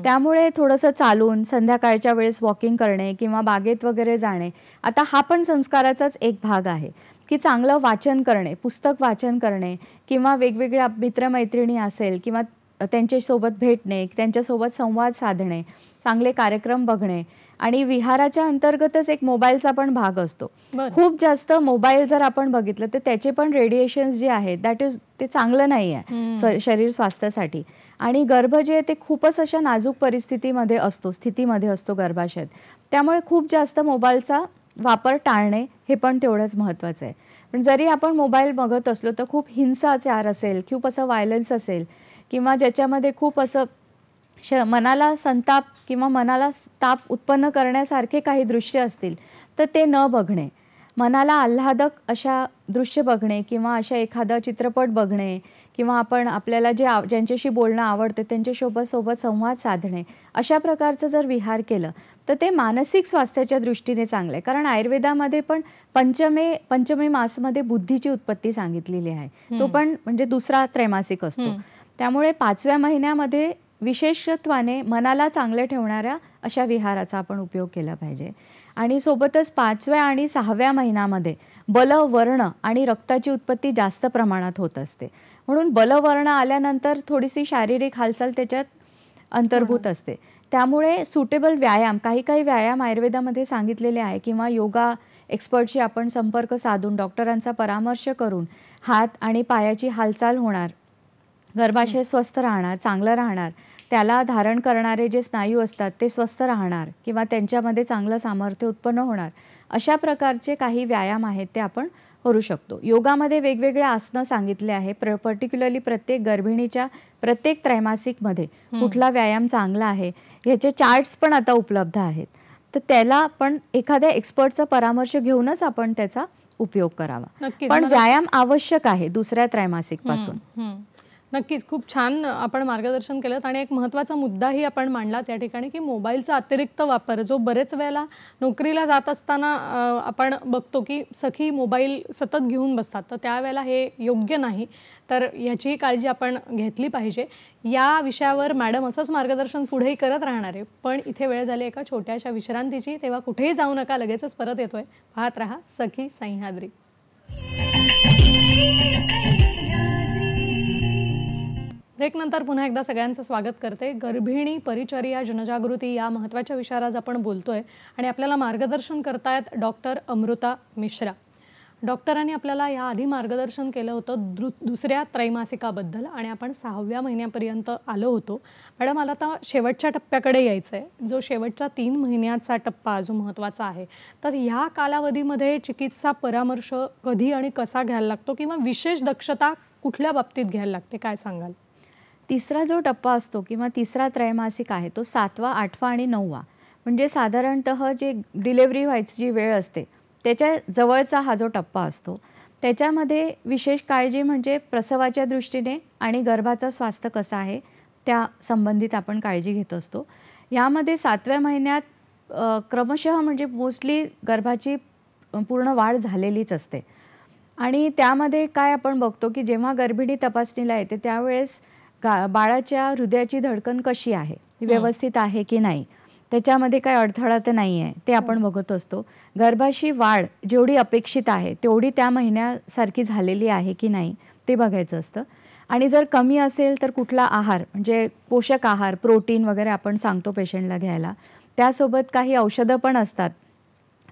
त्यामुळे थोडस चालून संध्याकाळच्या वेळेस वॉकिंग करणे किंवा बागेत वगैरे जाणे आता हा पण संस्काराचाच एक भाग आहे की चांगलं वाचन करणे पुस्तक वाचन करणे किंवा वेगवेगळ्या मित्रमैत्रिणी असेल किंवा त्यांच्यासोबत भेटणे त्यांच्यासोबत संवाद साधणे चांगले कार्यक्रम बघणे आणि विहाराच्या अंतर्गतच एक मोबाईलचा पण भाग असतो खूप जास्त मोबाईल जर आपण बघितलं तर त्याचे पण रेडिएशन जे आहेत दॅट इज ते चांगलं नाही आहे शरीर स्वास्थ्यासाठी आणि गर्भ जे आहे ते खूपच अशा नाजूक परिस्थितीमध्ये असतो स्थितीमध्ये असतो गर्भाशयात त्यामुळे खूप जास्त मोबाईलचा वापर टाळणे हे पण तेवढंच महत्वाचं आहे पण जरी आपण मोबाईल बघत असलो तर खूप हिंसाचार असेल खूप असं व्हायलन्स असेल किंवा ज्याच्यामध्ये खूप असं श मनाला संताप किंवा मनाला ताप उत्पन्न करण्यासारखे काही दृश्य असतील तर ते न बघणे मनाला आल्हादक अशा दृश्य बघणे किंवा अशा एखादा चित्रपट बघणे किंवा आपण आपल्याला जे आव ज्यांच्याशी बोलणं आवडते त्यांच्यासोबत सोबत संवाद साधणे अशा प्रकारचं जर विहार केलं तर ते मानसिक स्वास्थ्याच्या दृष्टीने चांगलं आहे कारण आयुर्वेदामध्ये पण पंचमे पंचमे मासमध्ये बुद्धीची उत्पत्ती सांगितलेली आहे तो पण म्हणजे दुसरा त्रैमासिक असतो त्यामुळे पाचव्या महिन्यामध्ये विशेषत्वाने मनाला चांगले ठेवणाऱ्या अशा विहाराचा आपण उपयोग केला पाहिजे आणि सोबतच पाचव्या आणि सहाव्या महिन्यामध्ये बलवर्ण आणि रक्ताची उत्पत्ती जास्त प्रमाणात होत असते म्हणून बलवर्ण आल्यानंतर थोडीशी शारीरिक हालचाल त्याच्यात अंतर्भूत असते त्यामुळे सुटेबल व्यायाम काही काही व्यायाम आयुर्वेदामध्ये सांगितलेले आहे किंवा योगा एक्सपर्टशी आपण संपर्क साधून डॉक्टरांचा परामर्श करून हात आणि पायाची हालचाल होणार गर्भाशय स्वस्थ राहणार चांगलं राहणार त्याला धारण करणारे जे स्नायू असतात ते स्वस्थ राहणार किंवा त्यांच्यामध्ये चांगलं सामर्थ्य उत्पन्न होणार अशा प्रकारचे काही व्यायाम आहेत ते आपण करू शकतो योगामध्ये वेगवेगळे आसनं सांगितले आहे प्र पर्टिक्युलरली प्रत्येक गर्भिणीच्या प्रत्येक त्रैमासिकमध्ये कुठला व्यायाम चांगला आहे ह्याचे चार्ट्स पण आता उपलब्ध आहेत तर त्याला आपण एखाद्या एक्सपर्टचा परामर्श घेऊनच आपण त्याचा उपयोग करावा पण व्यायाम आवश्यक आहे दुसऱ्या त्रैमासिक पासून नक्कीच खूप छान आपण मार्गदर्शन केलं आणि एक महत्त्वाचा मुद्दाही आपण मांडला त्या ठिकाणी की मोबाईलचा अतिरिक्त वापर जो बरेच वेळेला नोकरीला जात असताना आपण बघतो की सखी मोबाईल सतत घेऊन बसतात तर त्यावेळेला हे योग्य नाही तर ह्याचीही काळजी आपण घेतली पाहिजे या विषयावर मॅडम असंच मार्गदर्शन पुढेही करत राहणार आहे पण इथे वेळ झाली एका छोट्याशा विश्रांतीची तेव्हा कुठेही जाऊ नका लगेचच परत येतोय पाहत राहा सखी सह्याद्री ब्रेकनंतर पुन्हा एकदा सगळ्यांचं स्वागत करते गर्भिणी परिचर्या जनजागृती या महत्त्वाच्या विषयावर आज आपण बोलतोय आणि आपल्याला मार्गदर्शन करतायत डॉक्टर अमृता मिश्रा डॉक्टरांनी आपल्याला याआधी मार्गदर्शन केलं होतं दु दुसऱ्या त्रैमासिकाबद्दल आणि आपण सहाव्या महिन्यापर्यंत आलो होतो मॅडम मला आता शेवटच्या टप्प्याकडे यायचं आहे जो शेवटचा तीन महिन्याचा टप्पा जो महत्त्वाचा आहे तर ह्या कालावधीमध्ये चिकित्सा परामर्श कधी आणि कसा घ्यायला लागतो किंवा विशेष दक्षता कुठल्या बाबतीत घ्यायला लागते काय सांगाल तिसरा जो टप्पा असतो किंवा तिसरा त्रैमासिक आहे तो सातवा आठवा आणि नववा म्हणजे साधारणतः जे डिलेवरी व्हायची जी वेळ असते त्याच्या जवळचा हा जो टप्पा असतो त्याच्यामध्ये विशेष काळजी म्हणजे प्रसवाच्या दृष्टीने आणि गर्भाचं स्वास्थ्य कसं आहे त्या संबंधित आपण काळजी घेत असतो यामध्ये सातव्या महिन्यात क्रमशः म्हणजे मोस्टली गर्भाची पूर्ण वाढ झालेलीच असते आणि त्यामध्ये काय आपण बघतो की जेव्हा गर्भिणी तपासणीला येते त्यावेळेस का बाळाच्या हृदयाची धडकन कशी आहे व्यवस्थित आहे की नाही त्याच्यामध्ये काही अडथळा तर नाही आहे ते आपण बघत असतो गर्भाशी वाढ जेवढी अपेक्षित आहे तेवढी त्या महिन्यासारखी झालेली आहे की नाही ते बघायचं असतं आणि जर कमी असेल तर कुठला आहार म्हणजे पोषक आहार प्रोटीन वगैरे आपण सांगतो पेशंटला घ्यायला त्यासोबत काही औषधं पण असतात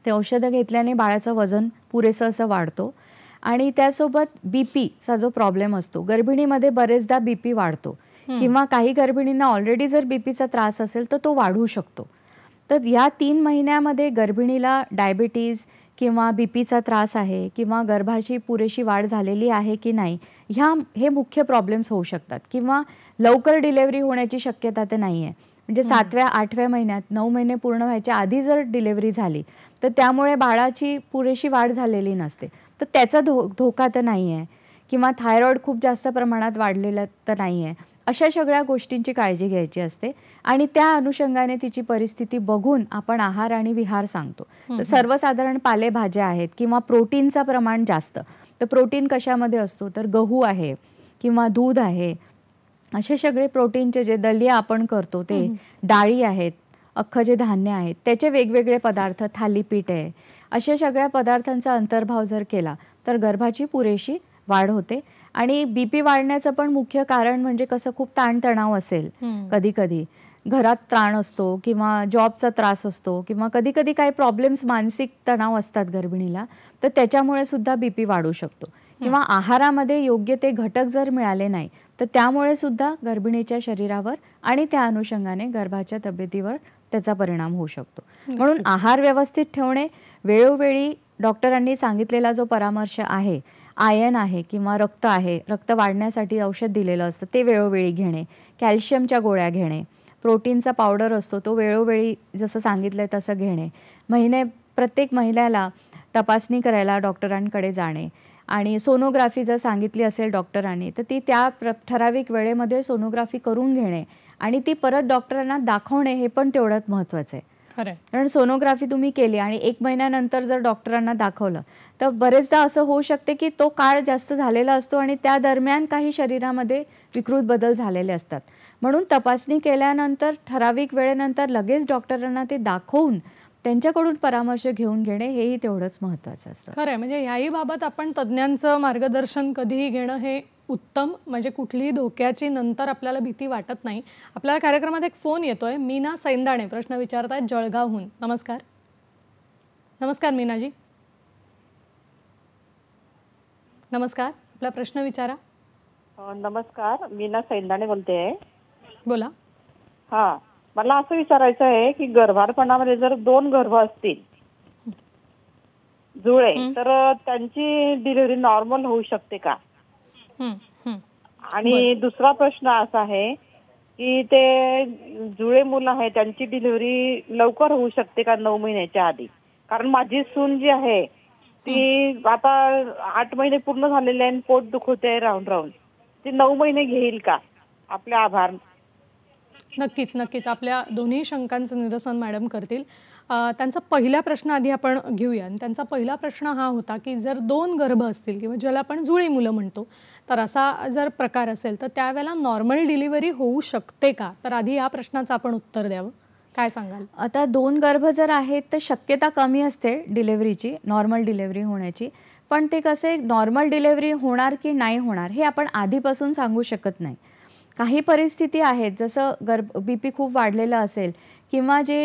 ते औषधं घेतल्याने बाळाचं वजन पुरेसं असं वाढतो आणि त्यासोबत बीपीचा जो प्रॉब्लेम असतो गर्भिणीमध्ये बरेचदा बीपी वाढतो किंवा काही गर्भिणींना ऑलरेडी जर बीपीचा त्रास असेल तर तो वाढू शकतो तर या तीन महिन्यामध्ये गर्भिणीला डायबिटीज किंवा बीपीचा त्रास आहे किंवा गर्भाची पुरेशी वाढ झालेली आहे की नाही ह्या हे मुख्य प्रॉब्लेम्स होऊ शकतात किंवा लवकर डिलेव्हरी होण्याची शक्यता तर नाही आहे म्हणजे सातव्या आठव्या महिन्यात नऊ महिने पूर्ण व्हायच्या आधी जर डिलेवरी झाली तर त्यामुळे बाळाची पुरेशी वाढ झालेली नसते तर त्याचा धोका तर नाही आहे किंवा थायरॉईड खूप जास्त प्रमाणात वाढलेला तर नाही आहे अशा सगळ्या गोष्टींची काळजी घ्यायची असते आणि त्या अनुषंगाने तिची परिस्थिती बघून आपण आहार आणि विहार सांगतो तर सर्वसाधारण पालेभाज्या आहेत किंवा प्रोटीनचं प्रमाण जास्त तर प्रोटीन कशामध्ये असतो तर गहू आहे किंवा दूध आहे असे सगळे प्रोटीनचे जे दलिया आपण करतो ते डाळी आहेत अख्खं जे धान्य आहेत त्याचे वेगवेगळे पदार्थ थालीपीठ आहे अशा सगळ्या पदार्थांचा अंतर्भाव जर केला तर गर्भाची पुरेशी वाढ होते आणि बीपी वाढण्याचं पण मुख्य कारण म्हणजे कसं खूप ताणतणाव असेल कधी कधी घरात त्राण असतो किंवा जॉबचा त्रास असतो किंवा कधी कधी काही प्रॉब्लेम्स मानसिक तणाव असतात गर्भिणीला तर त्याच्यामुळे सुद्धा बीपी वाढू शकतो किंवा आहारामध्ये योग्य ते घटक जर मिळाले नाही तर त्यामुळे सुद्धा गर्भिणीच्या शरीरावर आणि त्या अनुषंगाने गर्भाच्या तब्येतीवर त्याचा परिणाम होऊ शकतो म्हणून आहार व्यवस्थित ठेवणे वेळोवेळी डॉक्टरांनी सांगितलेला जो परामर्श आहे आयन आहे किंवा रक्त आहे रक्त वाढण्यासाठी औषध दिलेलं असतं ते वेळोवेळी घेणे कॅल्शियमच्या गोळ्या घेणे प्रोटीनचा पावडर असतो तो वेळोवेळी जसं सांगितलं आहे तसं घेणे महिने प्रत्येक महिन्याला तपासणी करायला डॉक्टरांकडे जाणे आणि सोनोग्राफी जर सांगितली असेल डॉक्टरांनी तर ती त्या प्र ठराविक वेळेमध्ये सोनोग्राफी करून घेणे आणि ती परत डॉक्टरांना दाखवणे हे पण तेवढंच महत्त्वाचं आहे कारण सोनोग्राफी तुम्ही केली आणि एक महिन्यानंतर जर डॉक्टरांना दाखवलं तर बरेचदा असं होऊ शकते की तो काळ जास्त झालेला असतो आणि त्या दरम्यान काही शरीरामध्ये विकृत बदल झालेले असतात म्हणून तपासणी केल्यानंतर ठराविक वेळेनंतर लगेच डॉक्टरांना ते दाखवून त्यांच्याकडून परामर्श घेऊन घेणे हेही तेवढंच महत्वाचं असतं खरं म्हणजे याही बाबत आपण तज्ज्ञांचं मार्गदर्शन कधीही घेणं हे उत्तम म्हणजे कुठलीही धोक्याची नंतर आपल्याला भीती वाटत नाही आपल्याला कार्यक्रमात एक फोन येतोय मीना सैंदाणे प्रश्न विचारत आहेत जळगावहून नमस्कार नमस्कार मीनाजी नमस्कार आपला प्रश्न विचारा नमस्कार मीना सैंदाणे बोलते आहे बोला हा मला असं विचारायचं आहे की गर्भारपणामध्ये जर दोन गर्भ असतील जुळे तर त्यांची डिलिव्हरी नॉर्मल होऊ शकते का आणि दुसरा प्रश्न असा आहे की ते जुळे मुलं आहे त्यांची डिलिव्हरी लवकर होऊ शकते का नऊ महिन्याच्या आधी कारण माझी सून जी आहे ती आता आठ महिने पूर्ण झालेले आहे पोट दुखवते राऊंड राऊंड ती नऊ महिने घेईल का आपले आभार नक्कीच नक्कीच आपल्या दोन्ही शंकांचं निरसन मॅडम करतील त्यांचा पहिला प्रश्न आधी आपण घेऊया आणि त्यांचा पहिला प्रश्न हा होता की जर दोन गर्भ असतील किंवा ज्याला आपण जुळी मुलं म्हणतो तर असा जर प्रकार असेल तर त्यावेळेला नॉर्मल डिलिव्हरी होऊ शकते का तर आधी या प्रश्नाचं आपण उत्तर द्यावं काय सांगाल आता दोन गर्भ जर आहेत तर शक्यता कमी असते डिलेवरीची नॉर्मल डिलेवरी होण्याची पण ते कसे नॉर्मल डिलेवरी होणार की नाही होणार हे आपण आधीपासून सांगू शकत नाही काही परिस्थिती आहेत जसं गर्भ बी पी खूप वाढलेलं असेल किंवा जे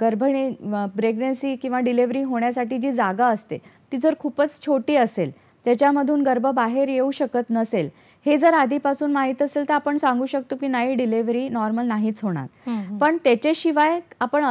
गर्भणी प्रेग्नेन्सी किंवा डिलेव्हरी होण्यासाठी जी जागा असते ती जर खूपच छोटी असेल त्याच्यामधून गर्भ बाहेर येऊ शकत नसेल हे जर आधीपासून माहीत असेल तर आपण सांगू शकतो की नाही डिलेव्हरी नॉर्मल नाहीच होणार पण त्याच्याशिवाय आपण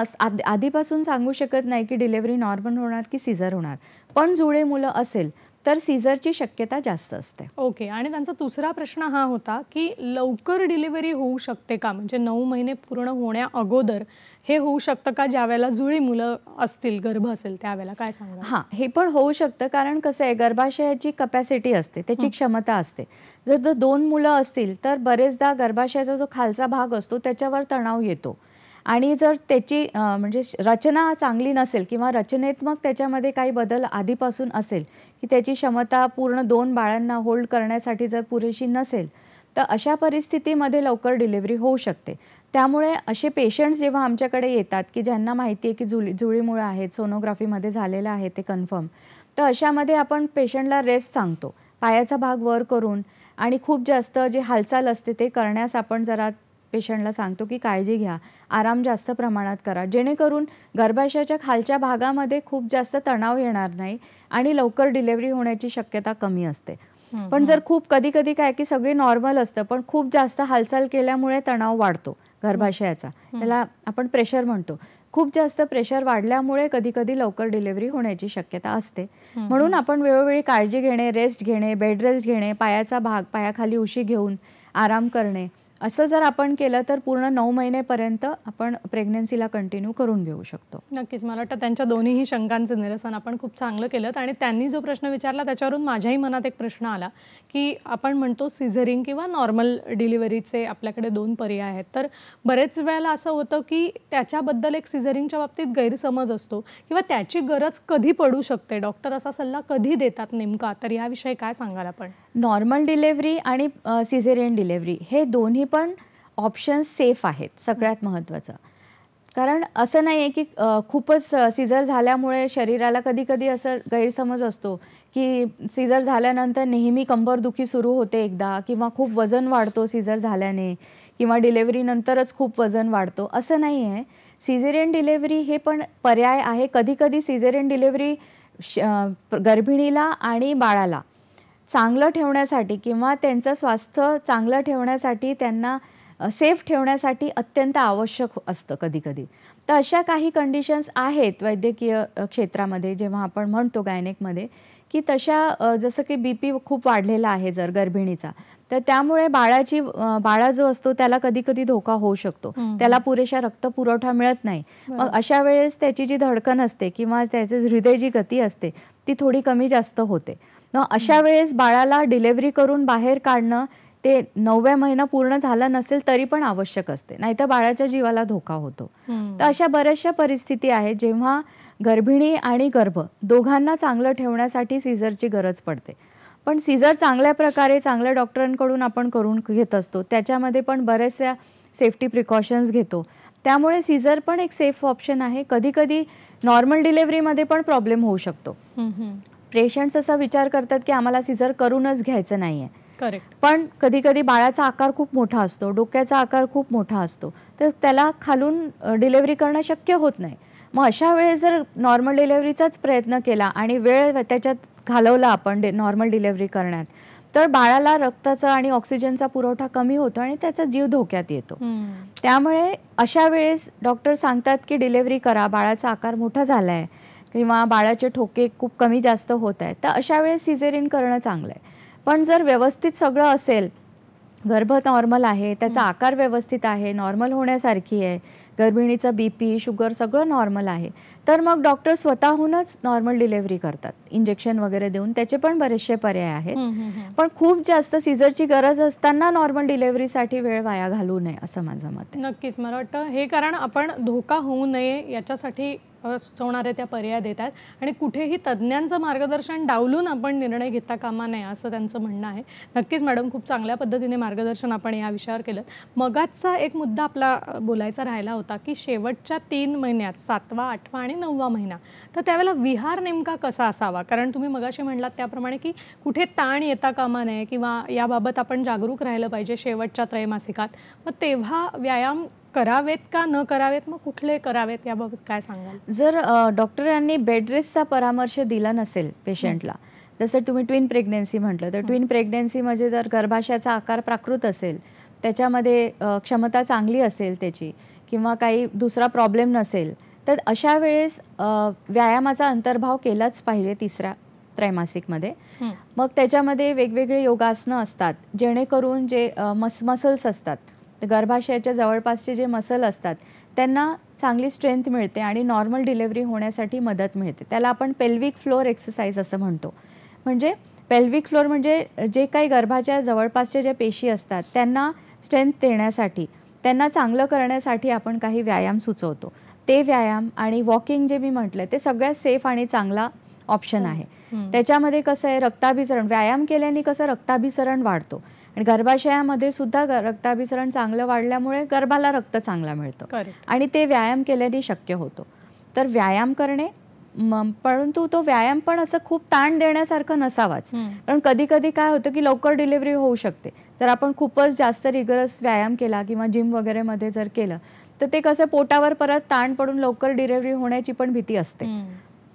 आधीपासून सांगू शकत नाही की डिलेव्हरी नॉर्मल होणार की सिझर होणार पण जुळे मुलं असेल तर सीझरची शक्यता जास्त असते ओके आणि त्यांचा दुसरा प्रश्न हा होता की लवकर डिलिव्हरी होऊ शकते का म्हणजे नऊ महिने पूर्ण होण्या अगोदर हे होऊ शकतं का वेळेला जुळी मुलं असतील गर्भ असेल त्यावेळेला काय सांगा हा हे पण होऊ शकतं कारण कसं आहे गर्भाशयाची कपॅसिटी असते त्याची क्षमता असते जर दोन मुलं असतील तर बरेचदा गर्भाशयाचा जो खालचा भाग असतो त्याच्यावर तणाव येतो आणि जर त्याची म्हणजे रचना चांगली नसेल किंवा रचनेत्मक त्याच्यामध्ये काही बदल आधीपासून असेल की त्याची क्षमता पूर्ण दोन बाळांना होल्ड करण्यासाठी जर पुरेशी नसेल तर अशा परिस्थितीमध्ये लवकर डिलिव्हरी होऊ शकते त्यामुळे असे पेशंट्स जेव्हा आमच्याकडे येतात की ज्यांना माहिती आहे की जुळी जुळीमुळं आहेत सोनोग्राफीमध्ये झालेलं आहे ते कन्फर्म तर अशामध्ये आपण पेशंटला रेस्ट सांगतो पायाचा भाग वर करून आणि खूप जास्त जे हालचाल असते ते करण्यास आपण जरा पेशंटला सांगतो की काळजी घ्या आराम जास्त प्रमाणात करा जेणेकरून गर्भाशयाच्या खालच्या भागामध्ये खूप जास्त तणाव येणार नाही आणि लवकर डिलेव्हरी होण्याची शक्यता कमी असते पण जर खूप कधी कधी काय की सगळी नॉर्मल असतं पण खूप जास्त हालचाल केल्यामुळे तणाव वाढतो गर्भाशयाचा त्याला आपण प्रेशर म्हणतो खूप जास्त प्रेशर वाढल्यामुळे कधी कधी लवकर डिलेव्हरी होण्याची शक्यता असते म्हणून आपण वेळोवेळी काळजी घेणे रेस्ट घेणे बेड रेस्ट घेणे पायाचा भाग पायाखाली उशी घेऊन आराम करणे असं जर आपण केलं तर पूर्ण नऊ महिनेपर्यंत आपण प्रेग्नन्सीला कंटिन्यू करून घेऊ शकतो नक्कीच मला वाटतं त्यांच्या दोन्हीही शंकांचं निरसन आपण खूप चांगलं केलं आणि त्यांनी जो प्रश्न विचारला त्याच्यावरून माझ्याही मनात एक प्रश्न आला की आपण म्हणतो सिझरिंग किंवा नॉर्मल डिलिव्हरीचे आपल्याकडे दोन पर्याय आहेत तर बरेच वेळेला असं होतं की त्याच्याबद्दल एक सिझरिंगच्या बाबतीत गैरसमज असतो किंवा त्याची गरज कधी पडू शकते डॉक्टर असा सल्ला कधी देतात नेमका तर याविषयी काय सांगाल आपण नॉर्मल डिलेव्हरी आणि सिझेरियन डिलेव्हरी हे दोन्ही पण ऑप्शन्स सेफ आहेत सगळ्यात महत्त्वाचं कारण असं नाही आहे की खूपच सिझर झाल्यामुळे शरीराला कधी कधी असं गैरसमज असतो की सिझर झाल्यानंतर नेहमी कंबरदुखी सुरू होते एकदा किंवा खूप वजन वाढतो सिझर झाल्याने किंवा डिलेवरीनंतरच खूप वजन वाढतो असं नाही आहे सिझेरियन डिलेवरी हे पण पर्याय आहे कधीकधी सिझेरियन डिलेवरी श गर्भिणीला आणि बाळाला चांगलं ठेवण्यासाठी किंवा त्यांचं स्वास्थ्य चांगलं ठेवण्यासाठी त्यांना सेफ ठेवण्यासाठी अत्यंत आवश्यक असतं कधीकधी तर अशा काही कंडिशन्स आहेत वैद्यकीय क्षेत्रामध्ये जेव्हा आपण म्हणतो गायनेकमध्ये की तशा जसं की बी पी खूप वाढलेला आहे जर गर्भिणीचा तर त्यामुळे बाळाची बाळा जो असतो त्याला कधी कधी धोका होऊ शकतो त्याला पुरेशा रक्त पुरवठा मिळत नाही मग अशा वेळेस त्याची जी धडकन असते किंवा त्याचे हृदय जी गती असते ती थोडी कमी जास्त होते अशा वेळेस बाळाला डिलेव्हरी करून बाहेर काढणं ते नवव्या महिना पूर्ण झाला नसेल तरी पण आवश्यक असते नाहीतर बाळाच्या जीवाला धोका होतो तर अशा बऱ्याचशा परिस्थिती आहेत जेव्हा गर्भिणी आणि गर्भ दोघांना चांगलं ठेवण्यासाठी सीझरची गरज पडते पण सीझर चांगल्या प्रकारे चांगल्या डॉक्टरांकडून आपण करून घेत असतो त्याच्यामध्ये पण बऱ्याचशा सेफ्टी प्रिकॉशन्स घेतो त्यामुळे सीझर पण एक सेफ ऑप्शन आहे कधी कधी नॉर्मल डिलेव्हरीमध्ये पण प्रॉब्लेम होऊ शकतो पेशंट्स असा विचार करतात की आम्हाला सिझर करूनच घ्यायचं नाही आहे पण कधी कधी बाळाचा आकार खूप मोठा असतो डोक्याचा आकार खूप मोठा असतो तर त्याला खालून डिलेव्हरी करणं शक्य होत नाही मग अशा वेळेस जर नॉर्मल डिलेव्हरीचाच प्रयत्न केला आणि वेळ त्याच्यात घालवला आपण नॉर्मल डिलेव्हरी करण्यात तर बाळाला रक्ताचा आणि ऑक्सिजनचा पुरवठा कमी होतो आणि त्याचा जीव धोक्यात येतो त्यामुळे अशा वेळेस डॉक्टर सांगतात की डिलेव्हरी करा बाळाचा आकार मोठा झाला आहे किंवा बाळाचे ठोके खूप कमी जास्त होत आहेत तर अशा वेळेस सिझेरियन करणं चांगलं आहे पण जर व्यवस्थित सगळं असेल गर्भ नॉर्मल आहे त्याचा आकार व्यवस्थित आहे नॉर्मल होण्यासारखी आहे गर्भिणीचं बी पी शुगर सगळं नॉर्मल आहे तर मग डॉक्टर स्वतःहूनच नॉर्मल डिलेव्हरी करतात इंजेक्शन वगैरे देऊन त्याचे पण बरेचसे पर्याय आहेत पण खूप जास्त सिझरची गरज असताना नॉर्मल डिलेव्हरीसाठी वेळ वाया घालू नये असं माझं मत नक्कीच मला वाटतं हे कारण आपण धोका होऊ नये याच्यासाठी सुचवणारे त्या पर्याय देतात आणि कुठेही तज्ज्ञांचं मार्गदर्शन डावलून आपण निर्णय घेता कामा नये असं त्यांचं म्हणणं आहे नक्कीच मॅडम खूप चांगल्या पद्धतीने मार्गदर्शन आपण या विषयावर केलं मगाचा एक मुद्दा आपला बोलायचा राहिला होता की शेवटच्या तीन महिन्यात सातवा आठवा आणि नववा महिना तर त्यावेळेला विहार नेमका कसा असावा कारण तुम्ही मगाशी म्हणलात त्याप्रमाणे की कुठे ताण येता कामा नये किंवा याबाबत आपण जागरूक राहिलं पाहिजे शेवटच्या त्रैमासिकात मग तेव्हा व्यायाम करावेत का न करावेत मग कुठले करावेत याबाबत काय सांगाल जर डॉक्टरांनी बेड रेस्टचा परामर्श दिला नसेल पेशंटला जसं तुम्ही ट्विन प्रेग्नेन्सी म्हटलं तर ट्विन म्हणजे प्रेग्नेन्सी जर गर्भाशयाचा आकार प्राकृत असेल त्याच्यामध्ये क्षमता चांगली असेल त्याची किंवा काही दुसरा प्रॉब्लेम नसेल तर अशा वेळेस व्यायामाचा अंतर्भाव केलाच पाहिजे तिसऱ्या त्रैमासिकमध्ये मग त्याच्यामध्ये वेगवेगळे योगासनं असतात जेणेकरून जे मस मसल्स असतात गर्भाशयाच्या जवळपासचे जे मसल असतात त्यांना चांगली स्ट्रेंथ मिळते आणि नॉर्मल डिलेवरी होण्यासाठी मदत मिळते त्याला आपण पेल्विक फ्लोअर एक्सरसाइज असं म्हणतो म्हणजे पेल्विक फ्लोअर म्हणजे जे काही गर्भाच्या जवळपासच्या ज्या पेशी असतात त्यांना स्ट्रेंथ देण्यासाठी त्यांना चांगलं करण्यासाठी आपण काही व्यायाम सुचवतो ते व्यायाम आणि वॉकिंग जे मी म्हटलं ते सगळ्यात सेफ आणि चांगला ऑप्शन हो. आहे त्याच्यामध्ये कसं आहे रक्ताभिसरण व्यायाम केल्याने कसं रक्ताभिसरण वाढतो आणि गर्भाशयामध्ये सुद्धा रक्ताभिसरण चांगलं वाढल्यामुळे गर्भाला रक्त चांगला मिळतो आणि ते व्यायाम केल्याने शक्य होतो तर व्यायाम करणे परंतु तो व्यायाम पण असं खूप ताण देण्यासारखं नसावाच कारण कधी कधी काय होतं की लवकर डिलिव्हरी होऊ शकते जर आपण खूपच जास्त रिगरस व्यायाम केला किंवा जिम वगैरे मध्ये जर केलं तर ते कसं पोटावर परत ताण पडून लवकर डिलिव्हरी होण्याची पण भीती असते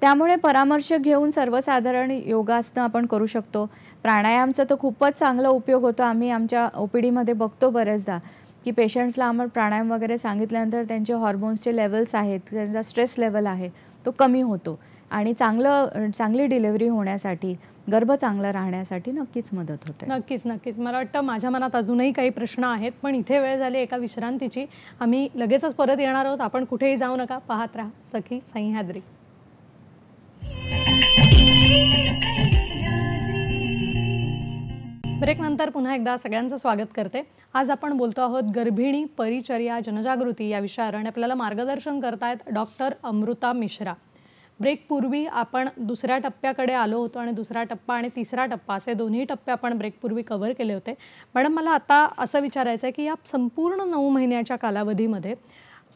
त्यामुळे परामर्श घेऊन सर्वसाधारण योगासनं आपण करू शकतो प्राणायामचा तर खूपच चांगला उपयोग होतो आम्ही आमच्या ओ पी डीमध्ये बघतो बऱ्याचदा की पेशंट्सला आम्हाला प्राणायाम वगैरे सांगितल्यानंतर त्यांचे हॉर्मोन्सचे लेवल्स आहेत त्यांचा स्ट्रेस लेवल आहे तो कमी होतो आणि चांगलं चांगली डिलेवरी होण्यासाठी गर्भ चांगला राहण्यासाठी नक्कीच मदत होते नक्कीच नक्कीच मला वाटतं माझ्या मनात अजूनही काही प्रश्न आहेत पण इथे वेळ झाली एका विश्रांतीची आम्ही लगेचच परत येणार आहोत आपण कुठेही जाऊ नका पाहत राहा सखी सह्याद्री ब्रेकनंतर पुन्हा एकदा सगळ्यांचं स्वागत करते आज आपण बोलतो आहोत गर्भिणी परिचर्या जनजागृती या विषयावर आणि आपल्याला मार्गदर्शन करतायत डॉक्टर अमृता मिश्रा ब्रेकपूर्वी आपण दुसऱ्या टप्प्याकडे आलो होतो आणि दुसरा टप्पा आणि तिसरा टप्पा असे दोन्ही टप्पे आपण ब्रेकपूर्वी कव्हर केले होते मॅडम मला आता असं विचारायचं आहे की या संपूर्ण नऊ महिन्याच्या कालावधीमध्ये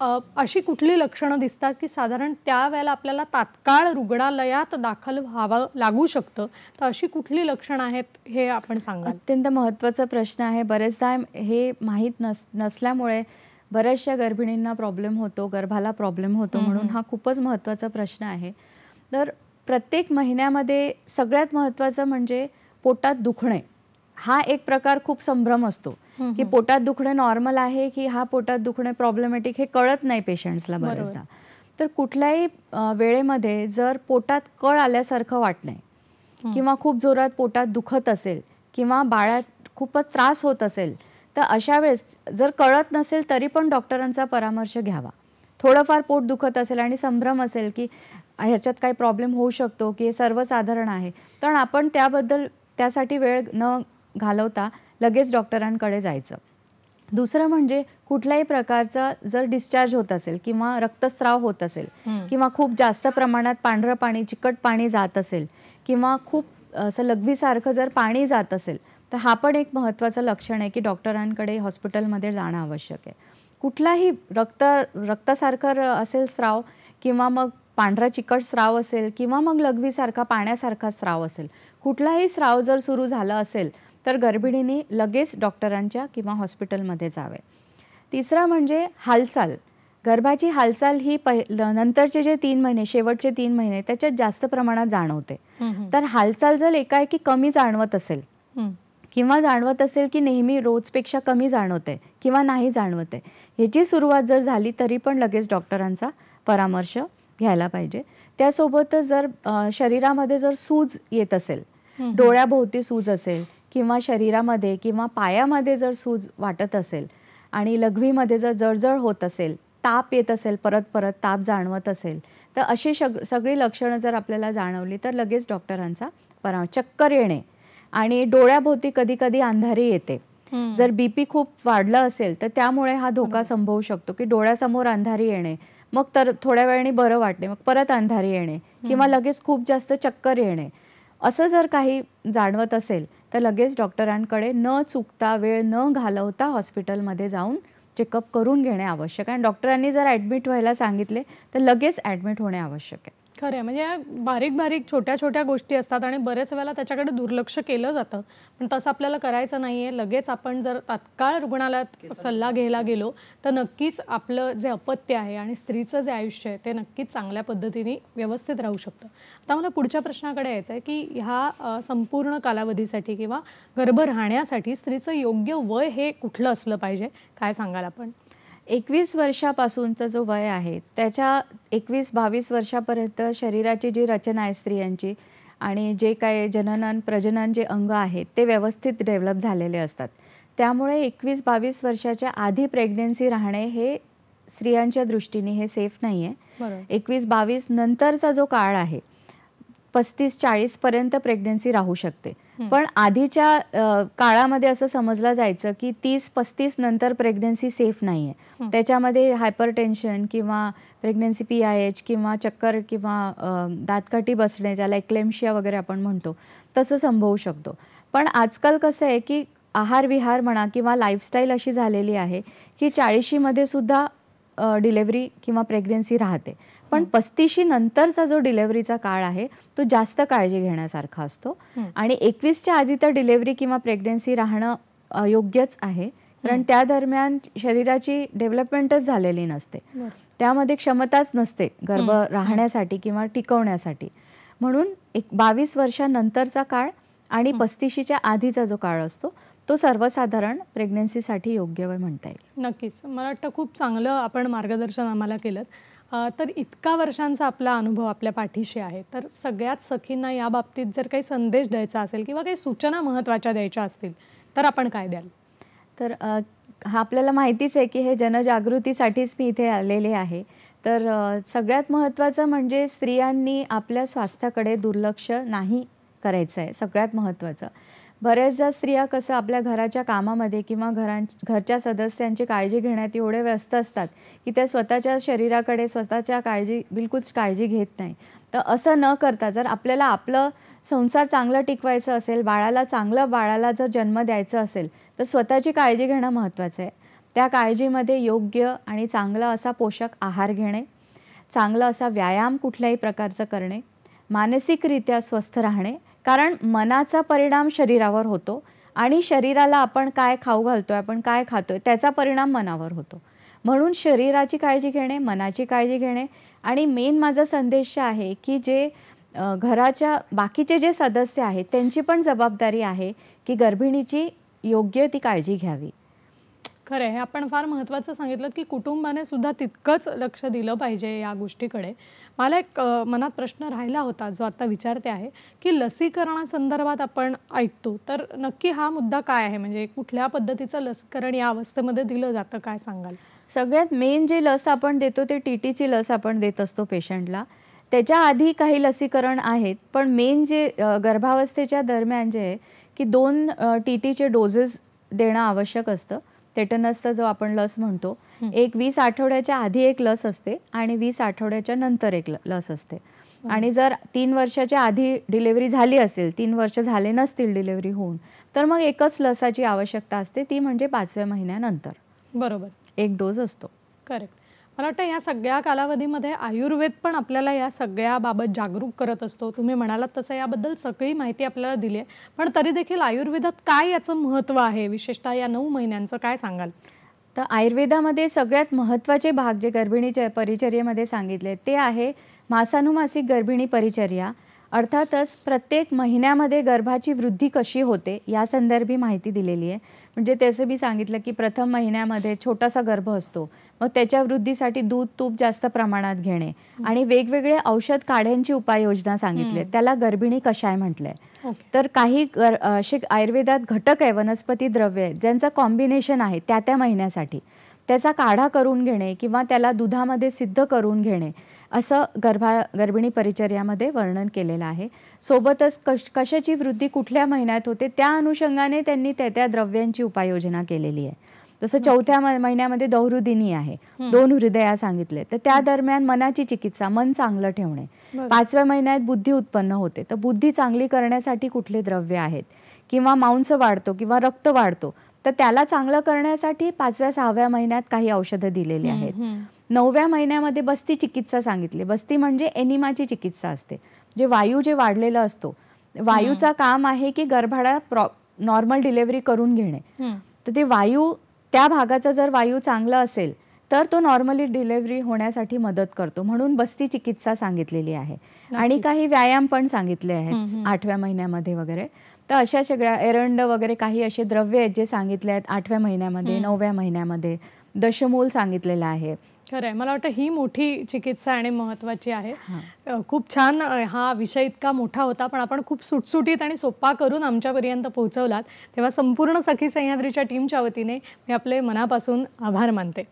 अशी कुठली लक्षणं दिसतात की साधारण त्यावेळेला आपल्याला तात्काळ रुग्णालयात दाखल व्हावं लागू शकतं तर अशी कुठली लक्षणं आहेत हे आपण सांगा अत्यंत महत्त्वाचा प्रश्न आहे बरेचदा हे माहीत नस नसल्यामुळे बऱ्याचशा गर्भिणींना प्रॉब्लेम होतो गर्भाला प्रॉब्लेम होतो म्हणून हा खूपच महत्त्वाचा प्रश्न आहे तर प्रत्येक महिन्यामध्ये सगळ्यात महत्त्वाचं म्हणजे पोटात दुखणे हा एक प्रकार खूप संभ्रम असतो की पोटात दुखणं नॉर्मल आहे की हा पोटात दुखणे प्रॉब्लेमॅटिक हे कळत नाही पेशंट्सला बरेचदा तर कुठल्याही वेळेमध्ये जर पोटात कळ आल्यासारखं वाटणं किंवा खूप जोरात पोटात दुखत असेल किंवा बाळात खूपच त्रास होत असेल तर अशा वेळेस जर कळत नसेल तरी पण डॉक्टरांचा परामर्श घ्यावा थोडंफार पोट दुखत असेल आणि संभ्रम असेल की ह्याच्यात काही प्रॉब्लेम होऊ शकतो की हे सर्वसाधारण आहे पण आपण त्याबद्दल त्यासाठी वेळ न घालवता लगेच डॉक्टरांकडे जायचं दुसरं म्हणजे कुठल्याही प्रकारचा जर डिस्चार्ज होत असेल किंवा रक्तस्राव होत असेल किंवा खूप जास्त प्रमाणात पांढरं पाणी चिकट पाणी जात असेल किंवा खूप असं लघवीसारखं जर पाणी जात असेल तर हा पण एक महत्त्वाचं लक्षण आहे की डॉक्टरांकडे हॉस्पिटलमध्ये जाणं आवश्यक आहे कुठलाही रक्त रक्तासारखं असेल स्राव किंवा मग पांढरा चिकट स्राव असेल किंवा मग लघवीसारखा पाण्यासारखा स्राव असेल कुठलाही स्राव जर सुरू झाला असेल तर गर्भिणींनी लगेच डॉक्टरांच्या किंवा हॉस्पिटलमध्ये जावे तिसरा म्हणजे हालचाल गर्भाची हालचाल ही पहि नंतरचे जे तीन महिने शेवटचे तीन महिने त्याच्यात जास्त प्रमाणात जाणवते तर हालचाल जर एकाएकी कमी जाणवत असेल किंवा जाणवत असेल की नेहमी रोजपेक्षा कमी जाणवते किंवा नाही जाणवते ह्याची सुरुवात जर झाली तरी पण लगेच डॉक्टरांचा परामर्श घ्यायला पाहिजे त्यासोबतच जर शरीरामध्ये जर सूज येत असेल डोळ्याभोवती सूज असेल किंवा शरीरामध्ये किंवा पायामध्ये जर सूज वाटत असेल आणि लघवीमध्ये जर जळजळ होत असेल ताप येत असेल परत परत ताप जाणवत असेल तर अशी शग सगळी लक्षणं जर आपल्याला जाणवली तर लगेच डॉक्टरांचा परा चक्कर येणे आणि डोळ्याभोवती कधी कधी अंधारी येते जर बीपी खूप वाढलं असेल तर त्यामुळे हा धोका संभवू शकतो की डोळ्यासमोर अंधारी येणे मग तर थोड्या वेळाने बरं वाटणे मग परत अंधारी येणे किंवा लगेच खूप जास्त चक्कर येणे असं जर काही जाणवत असेल तर लगेच डॉक्टरांकडे न चुकता वेळ न घालवता हॉस्पिटलमध्ये जाऊन चेकअप करून घेणे आवश्यक आहे आणि डॉक्टरांनी जर ॲडमिट व्हायला सांगितले तर लगेच ॲडमिट होणे आवश्यक आहे आहे म्हणजे बारीक बारीक छोट्या छोट्या गोष्टी असतात आणि बऱ्याच वेळेला त्याच्याकडे दुर्लक्ष केलं जातं पण तसं आपल्याला करायचं नाही आहे लगेच आपण जर तात्काळ रुग्णालयात सल्ला घ्यायला गेलो तर नक्कीच आपलं जे अपत्य आहे आणि स्त्रीचं जे आयुष्य आहे ते नक्कीच चांगल्या पद्धतीने व्यवस्थित राहू शकतं आता मला पुढच्या प्रश्नाकडे यायचं आहे की ह्या संपूर्ण कालावधीसाठी किंवा गर्भ राहण्यासाठी स्त्रीचं योग्य वय हे कुठलं असलं पाहिजे काय सांगाल आपण एकवीस वर्षापासूनचा जो वय आहे त्याच्या एकवीस बावीस वर्षापर्यंत शरीराची जी रचना आहे स्त्रियांची आणि जे काय जननन प्रजनन जे अंग आहेत ते व्यवस्थित डेव्हलप झालेले असतात त्यामुळे एकवीस बावीस वर्षाच्या आधी प्रेग्नेन्सी राहणे हे स्त्रियांच्या दृष्टीने हे सेफ नाही आहे एकवीस बावीस नंतरचा जो काळ आहे पस्तीस चाळीस पर्यंत प्रेग्नन्सी राहू शकते पण आधीच्या काळामध्ये असं समजलं जायचं की तीस पस्तीस नंतर प्रेग्नन्सी सेफ नाही आहे त्याच्यामध्ये हायपर टेन्शन किंवा प्रेग्नन्सी पी आय एच किंवा चक्कर किंवा दातकाठी बसणे ज्याला एक्लेम्शिया वगैरे आपण म्हणतो तसं संभवू शकतो पण आजकाल कसं आहे की आहार विहार म्हणा किंवा लाईफस्टाईल अशी झालेली आहे की चाळीशीमध्ये सुद्धा डिलेवरी किंवा प्रेग्नन्सी राहते पण पस्तीशी नंतरचा जो डिलेव्हरीचा काळ आहे तो जास्त काळजी घेण्यासारखा असतो आणि एकवीसच्या आधी तर डिलेव्हरी किंवा प्रेग्नेन्सी राहणं योग्यच आहे कारण त्या दरम्यान शरीराची डेव्हलपमेंटच झालेली नसते त्यामध्ये क्षमताच नसते गर्भ राहण्यासाठी किंवा टिकवण्यासाठी म्हणून एक बावीस वर्षानंतरचा काळ आणि पस्तीशीच्या आधीचा जो काळ असतो तो सर्वसाधारण प्रेग्नन्सीसाठी योग्य वय म्हणता येईल नक्कीच मला वाटतं खूप चांगलं आपण मार्गदर्शन आम्हाला केलं तर इतका वर्षांचा आपला अनुभव आपल्या पाठीशी आहे तर सगळ्यात सखींना या बाबतीत जर काही संदेश द्यायचा असेल किंवा काही सूचना महत्त्वाच्या द्यायच्या असतील तर आपण काय द्याल तर हा आपल्याला माहितीच आहे की हे जनजागृतीसाठीच मी इथे आलेले आहे तर सगळ्यात महत्त्वाचं म्हणजे स्त्रियांनी आपल्या स्वास्थ्याकडे दुर्लक्ष नाही करायचं आहे सगळ्यात महत्त्वाचं बऱ्याचदा स्त्रिया कसं आपल्या घराच्या कामामध्ये किंवा घरां घरच्या सदस्यांची काळजी घेण्यात एवढे व्यस्त असतात की त्या स्वतःच्या शरीराकडे स्वतःच्या काळजी बिलकुलच काळजी घेत नाही तर असं न करता जर आपल्याला आपलं संसार चांगलं टिकवायचं असेल बाळाला चांगलं बाळाला जर जन्म द्यायचं असेल तर स्वतःची काळजी घेणं महत्त्वाचं आहे त्या काळजीमध्ये योग्य आणि चांगला असा पोषक आहार घेणे चांगला असा व्यायाम कुठल्याही प्रकारचं करणे मानसिकरित्या स्वस्थ राहणे कारण मनाचा परिणाम शरीरावर होतो आणि शरीराला आपण काय खाऊ घालतो आहे आपण काय खातोय त्याचा परिणाम मनावर होतो म्हणून शरीराची काळजी घेणे मनाची काळजी घेणे आणि मेन माझा संदेश आहे की जे घराच्या बाकीचे जे सदस्य आहेत त्यांची पण जबाबदारी आहे की गर्भिणीची योग्य ती काळजी घ्यावी खरं आहे आपण फार महत्त्वाचं सांगितलं की कुटुंबाने सुद्धा तितकंच लक्ष दिलं पाहिजे या गोष्टीकडे मला एक मनात प्रश्न राहिला होता जो आता विचारते आहे की लसीकरणासंदर्भात आपण ऐकतो तर नक्की हा मुद्दा काय आहे म्हणजे कुठल्या पद्धतीचं लसीकरण या अवस्थेमध्ये दिलं जातं काय सांगाल सगळ्यात मेन जे लस आपण देतो ते टी टीची लस आपण देत असतो पेशंटला त्याच्या आधी काही लसीकरण आहेत पण मेन जे गर्भावस्थेच्या दरम्यान जे आहे की दोन टी टीचे डोजेस देणं आवश्यक असतं टेटनसचा जो आपण लस म्हणतो एक वीस आठवड्याच्या आधी एक लस असते आणि वीस आठवड्याच्या नंतर एक लस असते आणि जर तीन वर्षाच्या आधी डिलेवरी झाली असेल तीन वर्ष झाले नसतील डिलेवरी होऊन तर मग एकच लसाची आवश्यकता असते ती म्हणजे पाचव्या महिन्यानंतर बरोबर एक डोस असतो करेक्ट मला वाटतं या सगळ्या कालावधीमध्ये आयुर्वेद पण आपल्याला या सगळ्याबाबत जागरूक करत असतो तुम्ही म्हणालात तसं याबद्दल सगळी माहिती आपल्याला दिली आहे पण तरी देखील आयुर्वेदात काय याचं महत्त्व आहे विशेषतः या नऊ महिन्यांचं काय सांगाल तर आयुर्वेदामध्ये सगळ्यात महत्त्वाचे भाग जे गर्भिणीच्या परिचर्यामध्ये सांगितले ते आहे मासानुमासिक गर्भिणी परिचर्या अर्थातच प्रत्येक महिन्यामध्ये गर्भाची वृद्धी कशी होते यासंदर्भी माहिती दिलेली आहे म्हणजे त्याचं मी सांगितलं की प्रथम महिन्यामध्ये छोटासा गर्भ असतो मग त्याच्या वृद्धीसाठी दूध तूप जास्त प्रमाणात घेणे आणि वेगवेगळे औषध काढ्यांची उपाययोजना सांगितले त्याला गर्भिणी कशाय म्हटलंय तर काही असे आयुर्वेदात घटक आहे वनस्पती द्रव्य आहेत ज्यांचं कॉम्बिनेशन आहे त्या त्या महिन्यासाठी त्याचा काढा करून घेणे किंवा त्याला दुधामध्ये सिद्ध करून घेणे असं गर्भा गर्भिणी परिचर्यामध्ये वर्णन केलेलं आहे सोबतच कश कशाची वृद्धी कुठल्या महिन्यात होते त्या अनुषंगाने त्यांनी त्या त्या द्रव्यांची उपाययोजना केलेली आहे जसं चौथ्या महिन्यामध्ये दौहृदिनी आहे दोन हृदया सांगितले तर त्या दरम्यान मनाची चिकित्सा मन चांगलं ठेवणे पाचव्या महिन्यात बुद्धी उत्पन्न होते तर बुद्धी चांगली करण्यासाठी कुठले द्रव्य आहेत किंवा मांस वाढतो किंवा रक्त वाढतो तर त्याला चांगलं करण्यासाठी पाचव्या सहाव्या महिन्यात काही औषधं दिलेली आहेत नवव्या महिन्यामध्ये बस्ती चिकित्सा सांगितली बस्ती म्हणजे एनिमाची चिकित्सा असते जे वायू जे वाढलेलं असतो वायूचा काम आहे की गर्भाडा नॉर्मल डिलेव्हरी करून घेणे तर ते वायू त्या भागाचा जर वायू चांगला असेल तर तो नॉर्मली डिलेव्हरी होण्यासाठी मदत करतो म्हणून बस्ती चिकित्सा सांगितलेली आहे आणि काही व्यायाम पण सांगितले आहेत आठव्या महिन्यामध्ये वगैरे तर अशा सगळ्या एरंड वगैरे काही असे द्रव्य आहेत जे सांगितले आहेत आठव्या महिन्यामध्ये नवव्या महिन्यामध्ये दशमूल सांगितलेलं आहे खरं आहे मला वाटतं ही मोठी चिकित्सा आणि महत्त्वाची आहे खूप छान हा विषय इतका मोठा होता पण आपण खूप सुटसुटीत आणि सोपा करून आमच्यापर्यंत पोहोचवलात तेव्हा संपूर्ण सखी सह्याद्रीच्या टीमच्या वतीने मी आपले मनापासून आभार मानते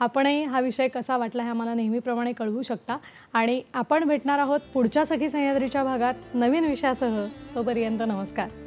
आपणही हा विषय कसा वाटला हे आम्हाला नेहमीप्रमाणे कळवू शकता आणि आपण भेटणार आहोत पुढच्या सखी सह्याद्रीच्या भागात नवीन विषयासह तोपर्यंत नमस्कार